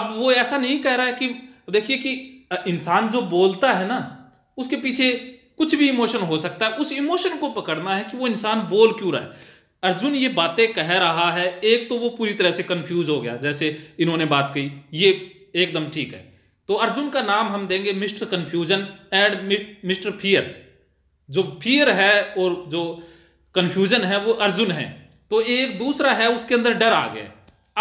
अब वो ऐसा नहीं कह रहा है कि देखिए कि इंसान जो बोलता है ना उसके पीछे कुछ भी इमोशन हो सकता है उस इमोशन को पकड़ना है कि वो इंसान बोल क्यों रहा है अर्जुन ये बातें कह रहा है एक तो वो पूरी तरह से कंफ्यूज हो गया जैसे इन्होंने बात कही ये एकदम ठीक है तो अर्जुन का नाम हम देंगे mister confusion and mister fear जो फियर है और जो कंफ्यूजन है वो अर्जुन है तो एक दूसरा है उसके अंदर डर आ गया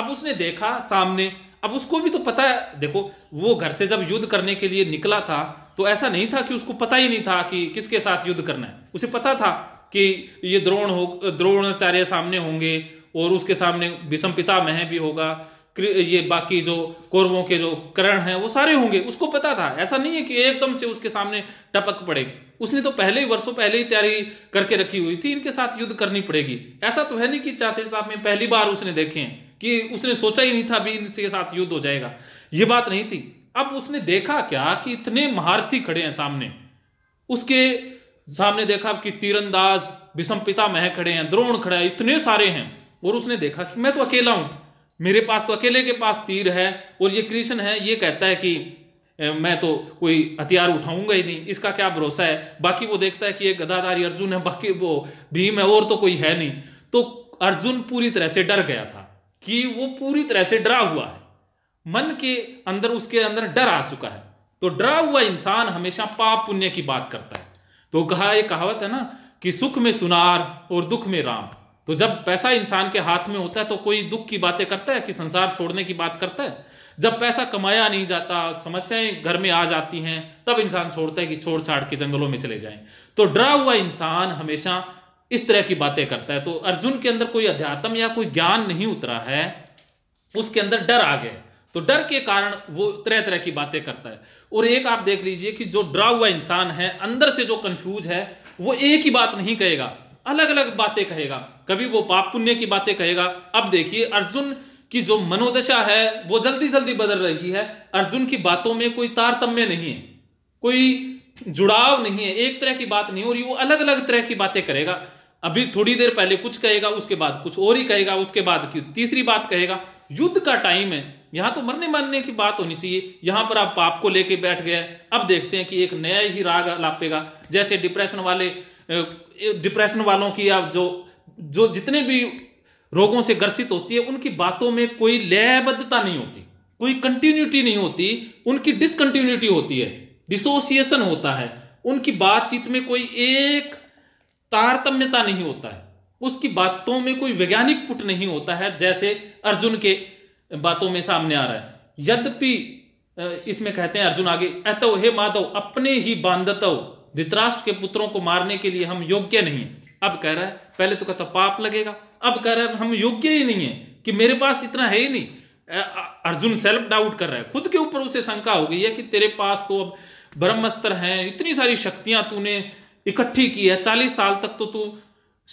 अब उसने देखा सामने अब उसको भी तो पता है देखो वो घर से जब युद्ध करने के लिए निकला था तो ऐसा नहीं था कि उसको पता ही नहीं था कि किसके साथ युद्ध करना है उसे पता था कि ये द्रोण हो द्रोणाचार्य सामने होंगे और उसके सामने विषम पिता मह भी होगा ये बाकी जो कौरवों के जो करण हैं वो सारे होंगे उसको पता था ऐसा नहीं है कि एकदम से उसके सामने टपक पड़े उसने तो पहले ही वर्षों पहले ही तैयारी करके रखी हुई थी इनके साथ युद्ध करनी पड़ेगी ऐसा तो है नहीं कि चाहते साहब में पहली बार उसने देखे हैं कि उसने सोचा ही नहीं था अभी इनके साथ युद्ध हो जाएगा ये बात नहीं थी अब उसने देखा क्या कि इतने महारथी खड़े हैं सामने उसके सामने देखा कि तीरंदाज पिता मह खड़े हैं द्रोण खड़े हैं इतने सारे हैं और उसने देखा कि मैं तो अकेला हूं मेरे पास तो अकेले के पास तीर है और ये कृष्ण है ये कहता है कि मैं तो कोई हथियार उठाऊंगा ही नहीं इसका क्या भरोसा है बाकी वो देखता है कि ये गदाधारी अर्जुन है बाकी वो भीम है और तो कोई है नहीं तो अर्जुन पूरी तरह से डर गया था कि वो पूरी तरह से डरा हुआ है मन के अंदर उसके अंदर डर आ चुका है तो डरा हुआ इंसान हमेशा पाप पुण्य की बात करता है तो कहा ये कहावत है ना कि सुख में सुनार और दुख में राम तो जब पैसा इंसान के हाथ में होता है तो कोई दुख की बातें करता है कि संसार छोड़ने की बात करता है जब पैसा कमाया नहीं जाता समस्याएं घर में आ जाती हैं तब इंसान छोड़ता है कि छोड़ छाड़ के जंगलों में चले जाएं तो डरा हुआ इंसान हमेशा इस तरह की बातें करता है तो अर्जुन के अंदर कोई अध्यात्म या कोई ज्ञान नहीं उतरा है उसके अंदर डर आ गया तो डर के कारण वो तरह तरह की बातें करता है और एक आप देख लीजिए कि जो डरा हुआ इंसान है अंदर से जो कंफ्यूज है वो एक ही बात नहीं कहेगा अलग अलग बातें कहेगा कभी वो पाप पुण्य की बातें कहेगा अब देखिए अर्जुन की जो मनोदशा है वो जल्दी जल्दी बदल रही है अर्जुन की बातों में कोई तारतम्य नहीं है कोई जुड़ाव नहीं है एक तरह की बात नहीं और ये वो अलग अलग तरह की बातें करेगा अभी थोड़ी देर पहले कुछ कहेगा उसके बाद कुछ और ही कहेगा उसके बाद तीसरी बात कहेगा युद्ध का टाइम है यहाँ तो मरने मरने की बात होनी चाहिए यहाँ पर आप पाप को लेके बैठ गए अब देखते हैं कि एक नया ही राग लापेगा जैसे डिप्रेशन वाले डिप्रेशन वालों की आप जो जो जितने भी रोगों से ग्रसित होती है उनकी बातों में कोई लयबद्धता नहीं होती कोई कंटिन्यूटी नहीं होती उनकी डिसकंटिन्यूटी होती है डिसोसिएशन होता है उनकी बातचीत में कोई एक तारतम्यता नहीं होता है उसकी बातों में कोई वैज्ञानिक पुट नहीं होता है जैसे अर्जुन के बातों में सामने आ रहा है यद्यपि इसमें कहते हैं अर्जुन आगे अतो हे माधव अपने ही बांधतव धित्राष्ट्र के पुत्रों को मारने के लिए हम योग्य नहीं है अब कह रहा है पहले तो कहता पाप लगेगा अब कह रहा है हम योग्य ही नहीं है कि मेरे पास इतना है ही नहीं अर्जुन सेल्फ डाउट कर रहा है खुद के ऊपर उसे शंका हो गई है कि तेरे पास तो अब ब्रह्मस्त्र हैं इतनी सारी शक्तियां तूने इकट्ठी की है चालीस साल तक तो तू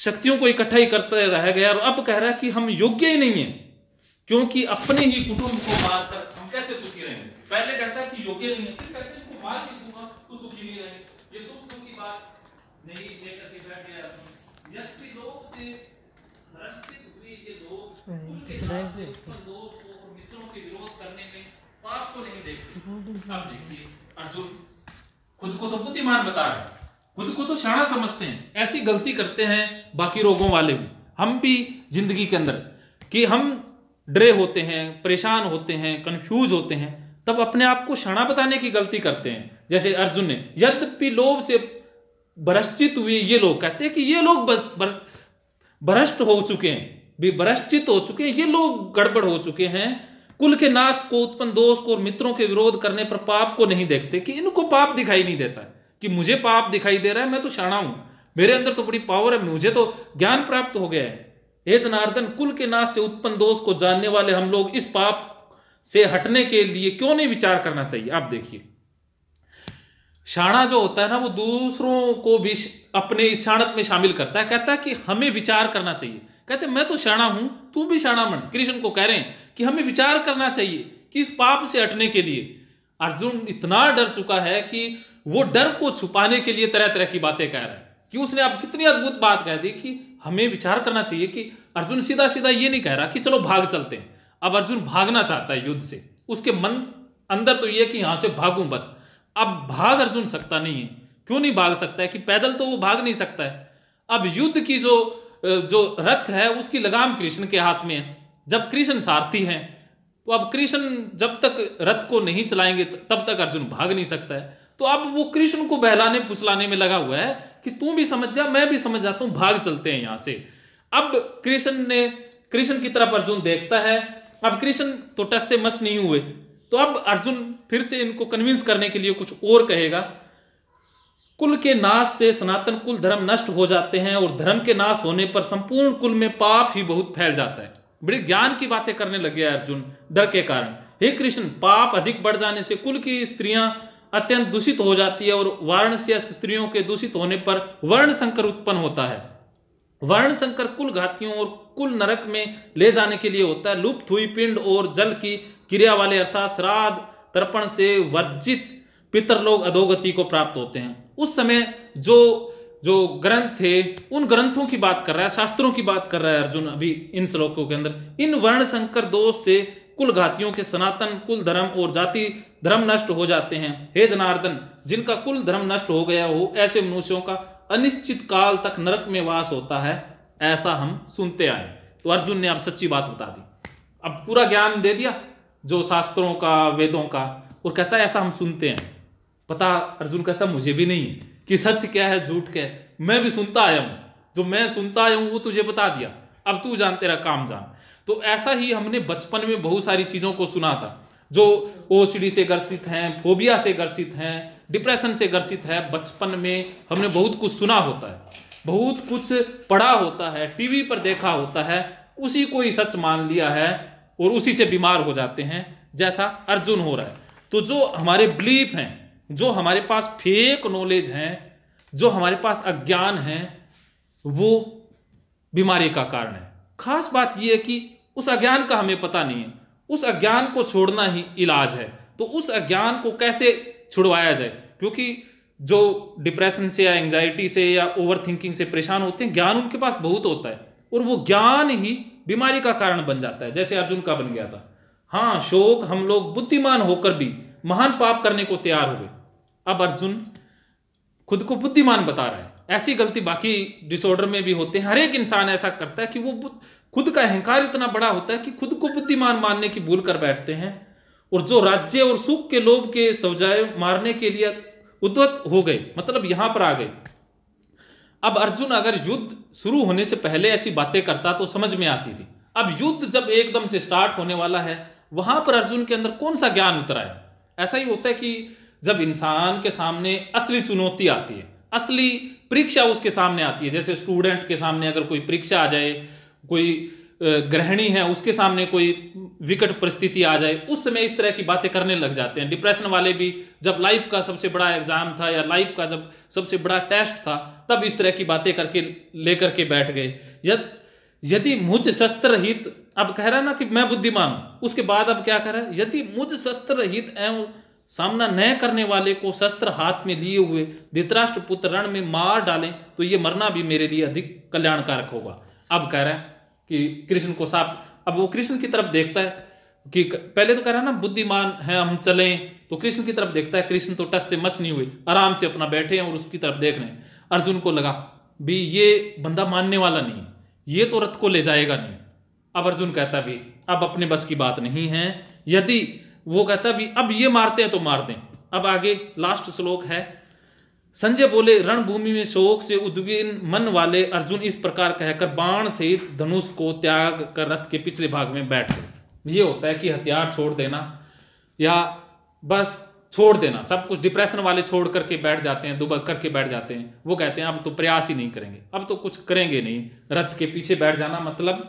शक्तियों को इकट्ठा ही करते रह गया और अब कह रहा है कि हम योग्य ही नहीं है क्योंकि अपने ही कुटुंब को मार कर हम कैसे सुखी रहेंगे पहले कहता है कि योग्य नहीं है किस कहते हैं मार भी दूंगा तो सुखी नहीं रहेंगे ये सुख दुख की बात नहीं लेकर के बैठ गया जबकि लोग से भ्रष्टित हुए ये लोग उनके साथ से उत्पन्न दोस्त को और मित्रों के विरोध करने में पाप को नहीं देखते अब देखिए अर्जुन खुद को तो बुद्धिमान बता रहे खुद को तो शाणा समझते हैं ऐसी गलती करते हैं बाकी रोगों वाले भी हम भी जिंदगी के अंदर कि हम डरे होते हैं परेशान होते हैं कन्फ्यूज होते हैं तब अपने आप को क्षणा बताने की गलती करते हैं जैसे अर्जुन ने यद्यपि लोभ से भ्रष्टित हुए ये लोग कहते हैं कि ये लोग भ्रष्ट हो चुके हैं भी भ्रष्टित हो चुके हैं ये लोग गड़बड़ हो चुके हैं कुल के नाश को उत्पन्न दोष को और मित्रों के विरोध करने पर पाप को नहीं देखते कि इनको पाप दिखाई नहीं देता कि मुझे पाप दिखाई दे रहा है मैं तो शाणा हूं मेरे अंदर तो बड़ी पावर है मुझे तो ज्ञान प्राप्त हो गया है हे जनार्दन कुल के नाश से उत्पन्न दोष को जानने वाले हम लोग इस पाप से हटने के लिए क्यों नहीं विचार करना चाहिए आप देखिए शाणा जो होता है ना वो दूसरों को भी अपने इस शाणत में शामिल करता है कहता है कि हमें विचार करना चाहिए कहते मैं तो शाणा हूं तू भी शाणा मन कृष्ण को कह रहे हैं कि हमें विचार करना चाहिए कि इस पाप से हटने के लिए अर्जुन इतना डर चुका है कि वो डर को छुपाने के लिए तरह तरह की बातें कह रहा है कि उसने आप कितनी अद्भुत बात कह दी कि हमें विचार करना चाहिए कि अर्जुन सीधा सीधा ये नहीं कह रहा कि चलो भाग चलते हैं अब अर्जुन भागना चाहता है युद्ध से उसके मन अंदर तो ये कि यहाँ से भागूं बस अब भाग अर्जुन सकता नहीं है क्यों नहीं भाग सकता है कि पैदल तो वो भाग नहीं सकता है अब युद्ध की जो जो रथ है उसकी लगाम कृष्ण के हाथ में है जब कृष्ण सारथी हैं तो अब कृष्ण जब तक रथ को नहीं चलाएंगे तब तक अर्जुन भाग नहीं सकता है तो अब वो कृष्ण को बहलाने फुसलाने में लगा हुआ है कि तू भी समझ जा मैं भी समझ जाता हूं भाग चलते हैं यहां से अब कृष्ण ने कृष्ण की तरफ अर्जुन देखता है अब कृष्ण तो टस से मस नहीं हुए तो अब अर्जुन फिर से इनको कन्विंस करने के लिए कुछ और कहेगा कुल के नाश से सनातन कुल धर्म नष्ट हो जाते हैं और धर्म के नाश होने पर संपूर्ण कुल में पाप ही बहुत फैल जाता है बड़े ज्ञान की बातें करने लगे अर्जुन डर के कारण हे कृष्ण पाप अधिक बढ़ जाने से कुल की स्त्रियां अत्यंत दूषित हो जाती है और वर्ण से स्त्रियों के दूषित होने पर वर्ण संकर उत्पन्न होता है वर्ण संकर कुल घातियों और कुल नरक में ले जाने के लिए होता है लुप्त हुई पिंड और जल की क्रिया वाले अर्थात श्राद्ध तर्पण से वर्जित पितर लोग अधोगति को प्राप्त होते हैं उस समय जो जो ग्रंथ थे उन ग्रंथों की बात कर रहा है शास्त्रों की बात कर रहा है अर्जुन अभी इन श्लोकों के अंदर इन वर्ण संकर दोष से कुल घातियों के सनातन कुल धर्म और जाति धर्म नष्ट हो जाते हैं हे जनार्दन जिनका कुल धर्म नष्ट हो गया हो ऐसे मनुष्यों का अनिश्चित काल तक नरक में वास होता है ऐसा हम सुनते आए तो अर्जुन ने अब सच्ची बात बता दी अब पूरा ज्ञान दे दिया जो शास्त्रों का वेदों का और कहता है ऐसा हम सुनते हैं पता अर्जुन कहता मुझे भी नहीं है कि सच क्या है झूठ क्या है मैं भी सुनता आया हूँ जो मैं सुनता आया हूँ वो तुझे बता दिया अब तू जान तेरा काम जान तो ऐसा ही हमने बचपन में बहुत सारी चीज़ों को सुना था जो ओ से ग्रसित हैं फोबिया से ग्रसित हैं डिप्रेशन से ग्रसित है बचपन में हमने बहुत कुछ सुना होता है बहुत कुछ पढ़ा होता है टीवी पर देखा होता है उसी को ही सच मान लिया है और उसी से बीमार हो जाते हैं जैसा अर्जुन हो रहा है तो जो हमारे बिलीफ हैं जो हमारे पास फेक नॉलेज हैं जो हमारे पास अज्ञान है वो बीमारी का कारण है खास बात यह है कि उस अज्ञान का हमें पता नहीं है उस अज्ञान को छोड़ना ही इलाज है तो उस अज्ञान को कैसे छुड़वाया जाए क्योंकि जो डिप्रेशन से या एंजाइटी से या ओवर थिंकिंग से परेशान होते हैं ज्ञान उनके पास बहुत होता है और वो ज्ञान ही बीमारी का कारण बन जाता है जैसे अर्जुन का बन गया था हाँ शोक हम लोग बुद्धिमान होकर भी महान पाप करने को तैयार हो गए अब अर्जुन खुद को बुद्धिमान बता रहा है ऐसी गलती बाकी डिसऑर्डर में भी होते हैं हर एक इंसान ऐसा करता है कि वो खुद का अहंकार इतना बड़ा होता है कि खुद को बुद्धिमान मानने की भूल कर बैठते हैं और जो राज्य और सुख के लोभ के सवजाय मारने के लिए उद्वत हो गए मतलब यहां पर आ गए अब अर्जुन अगर युद्ध शुरू होने से पहले ऐसी बातें करता तो समझ में आती थी अब युद्ध जब एकदम से स्टार्ट होने वाला है वहां पर अर्जुन के अंदर कौन सा ज्ञान उतरा है ऐसा ही होता है कि जब इंसान के सामने असली चुनौती आती है असली परीक्षा उसके सामने आती है जैसे स्टूडेंट के सामने अगर कोई परीक्षा आ जाए कोई ग्रहणी है उसके सामने कोई विकट परिस्थिति आ जाए उस समय इस तरह की बातें करने लग जाते हैं डिप्रेशन वाले भी जब लाइफ का सबसे बड़ा एग्जाम था या लाइफ का जब सबसे बड़ा टेस्ट था तब इस तरह की बातें करके लेकर के बैठ गए यद यदि मुझ शस्त्र रहित अब कह रहा है ना कि मैं बुद्धिमान हूं उसके बाद अब क्या कह रहा है यदि मुझ शस्त्र रहित एवं सामना न करने वाले को शस्त्र हाथ में लिए हुए धृतराष्ट्र पुत्र रण में मार डालें तो ये मरना भी मेरे लिए अधिक कल्याणकारक होगा अब कह रहा है कि कृष्ण को साफ अब वो कृष्ण की तरफ देखता है कि पहले तो कह रहा है ना बुद्धिमान है हम चलें तो कृष्ण की तरफ देखता है कृष्ण तो टस से मस नहीं हुए आराम से अपना बैठे हैं और उसकी तरफ देख रहे हैं अर्जुन को लगा भी ये बंदा मानने वाला नहीं है ये तो रथ को ले जाएगा नहीं अब अर्जुन कहता भी अब अपने बस की बात नहीं है यदि वो कहता भी अब ये मारते हैं तो मार दें अब आगे लास्ट श्लोक है संजय बोले रणभूमि में शोक से उद्वीन मन वाले अर्जुन इस प्रकार कहकर बाण सहित धनुष को त्याग कर रथ के पिछले भाग में बैठ गए ये होता है कि हथियार छोड़ देना या बस छोड़ देना सब कुछ डिप्रेशन वाले छोड़ करके बैठ जाते हैं दुबक करके बैठ जाते हैं वो कहते हैं अब तो प्रयास ही नहीं करेंगे अब तो कुछ करेंगे नहीं रथ के पीछे बैठ जाना मतलब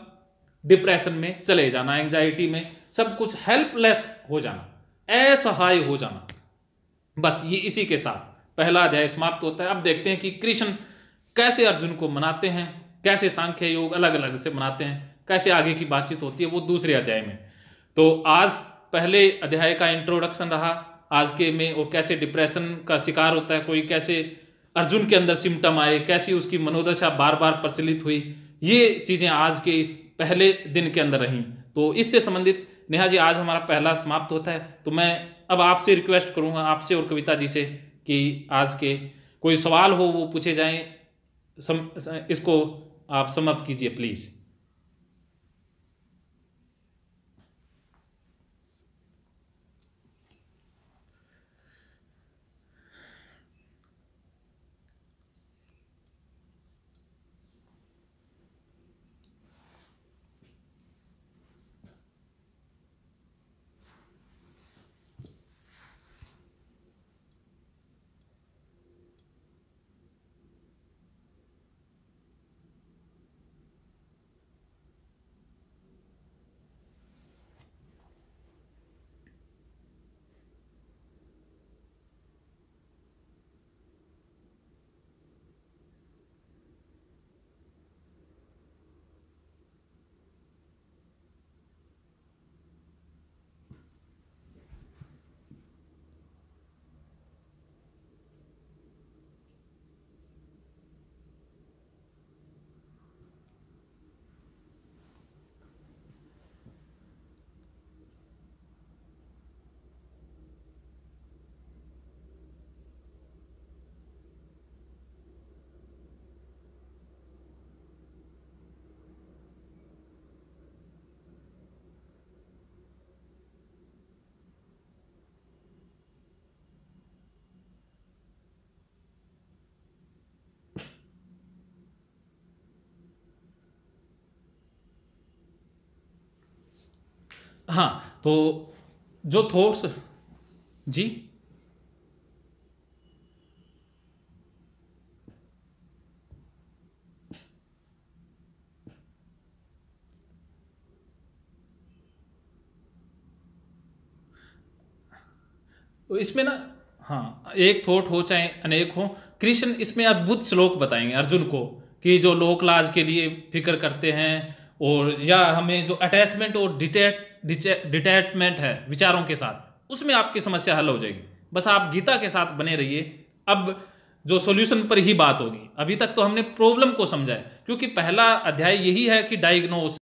डिप्रेशन में चले जाना एंग्जाइटी में सब कुछ हेल्पलेस हो जाना असहाय हो जाना बस ये इसी के साथ पहला अध्याय समाप्त होता है अब देखते हैं कि कृष्ण कैसे अर्जुन को मनाते हैं कैसे सांख्य योग अलग अलग से मनाते हैं कैसे आगे की बातचीत होती है वो दूसरे अध्याय में तो आज पहले अध्याय का इंट्रोडक्शन रहा आज के में वो कैसे डिप्रेशन का शिकार होता है कोई कैसे अर्जुन के अंदर सिम्टम आए कैसी उसकी मनोदशा बार बार प्रचलित हुई ये चीज़ें आज के इस पहले दिन के अंदर रहीं तो इससे संबंधित नेहा जी आज हमारा पहला समाप्त होता है तो मैं अब आपसे रिक्वेस्ट करूँगा आपसे और कविता जी से कि आज के कोई सवाल हो वो पूछे जाएं सम इसको आप समअप कीजिए प्लीज़ हाँ तो जो थॉट्स जी तो इसमें ना हाँ एक थॉट हो चाहे अनेक हो कृष्ण इसमें अद्भुत श्लोक बताएंगे अर्जुन को कि जो लोकलाज के लिए फिक्र करते हैं और या हमें जो अटैचमेंट और डिटेक्ट डिटैचमेंट है विचारों के साथ उसमें आपकी समस्या हल हो जाएगी बस आप गीता के साथ बने रहिए अब जो सॉल्यूशन पर ही बात होगी अभी तक तो हमने प्रॉब्लम को समझा है क्योंकि पहला अध्याय यही है कि डायग्नोस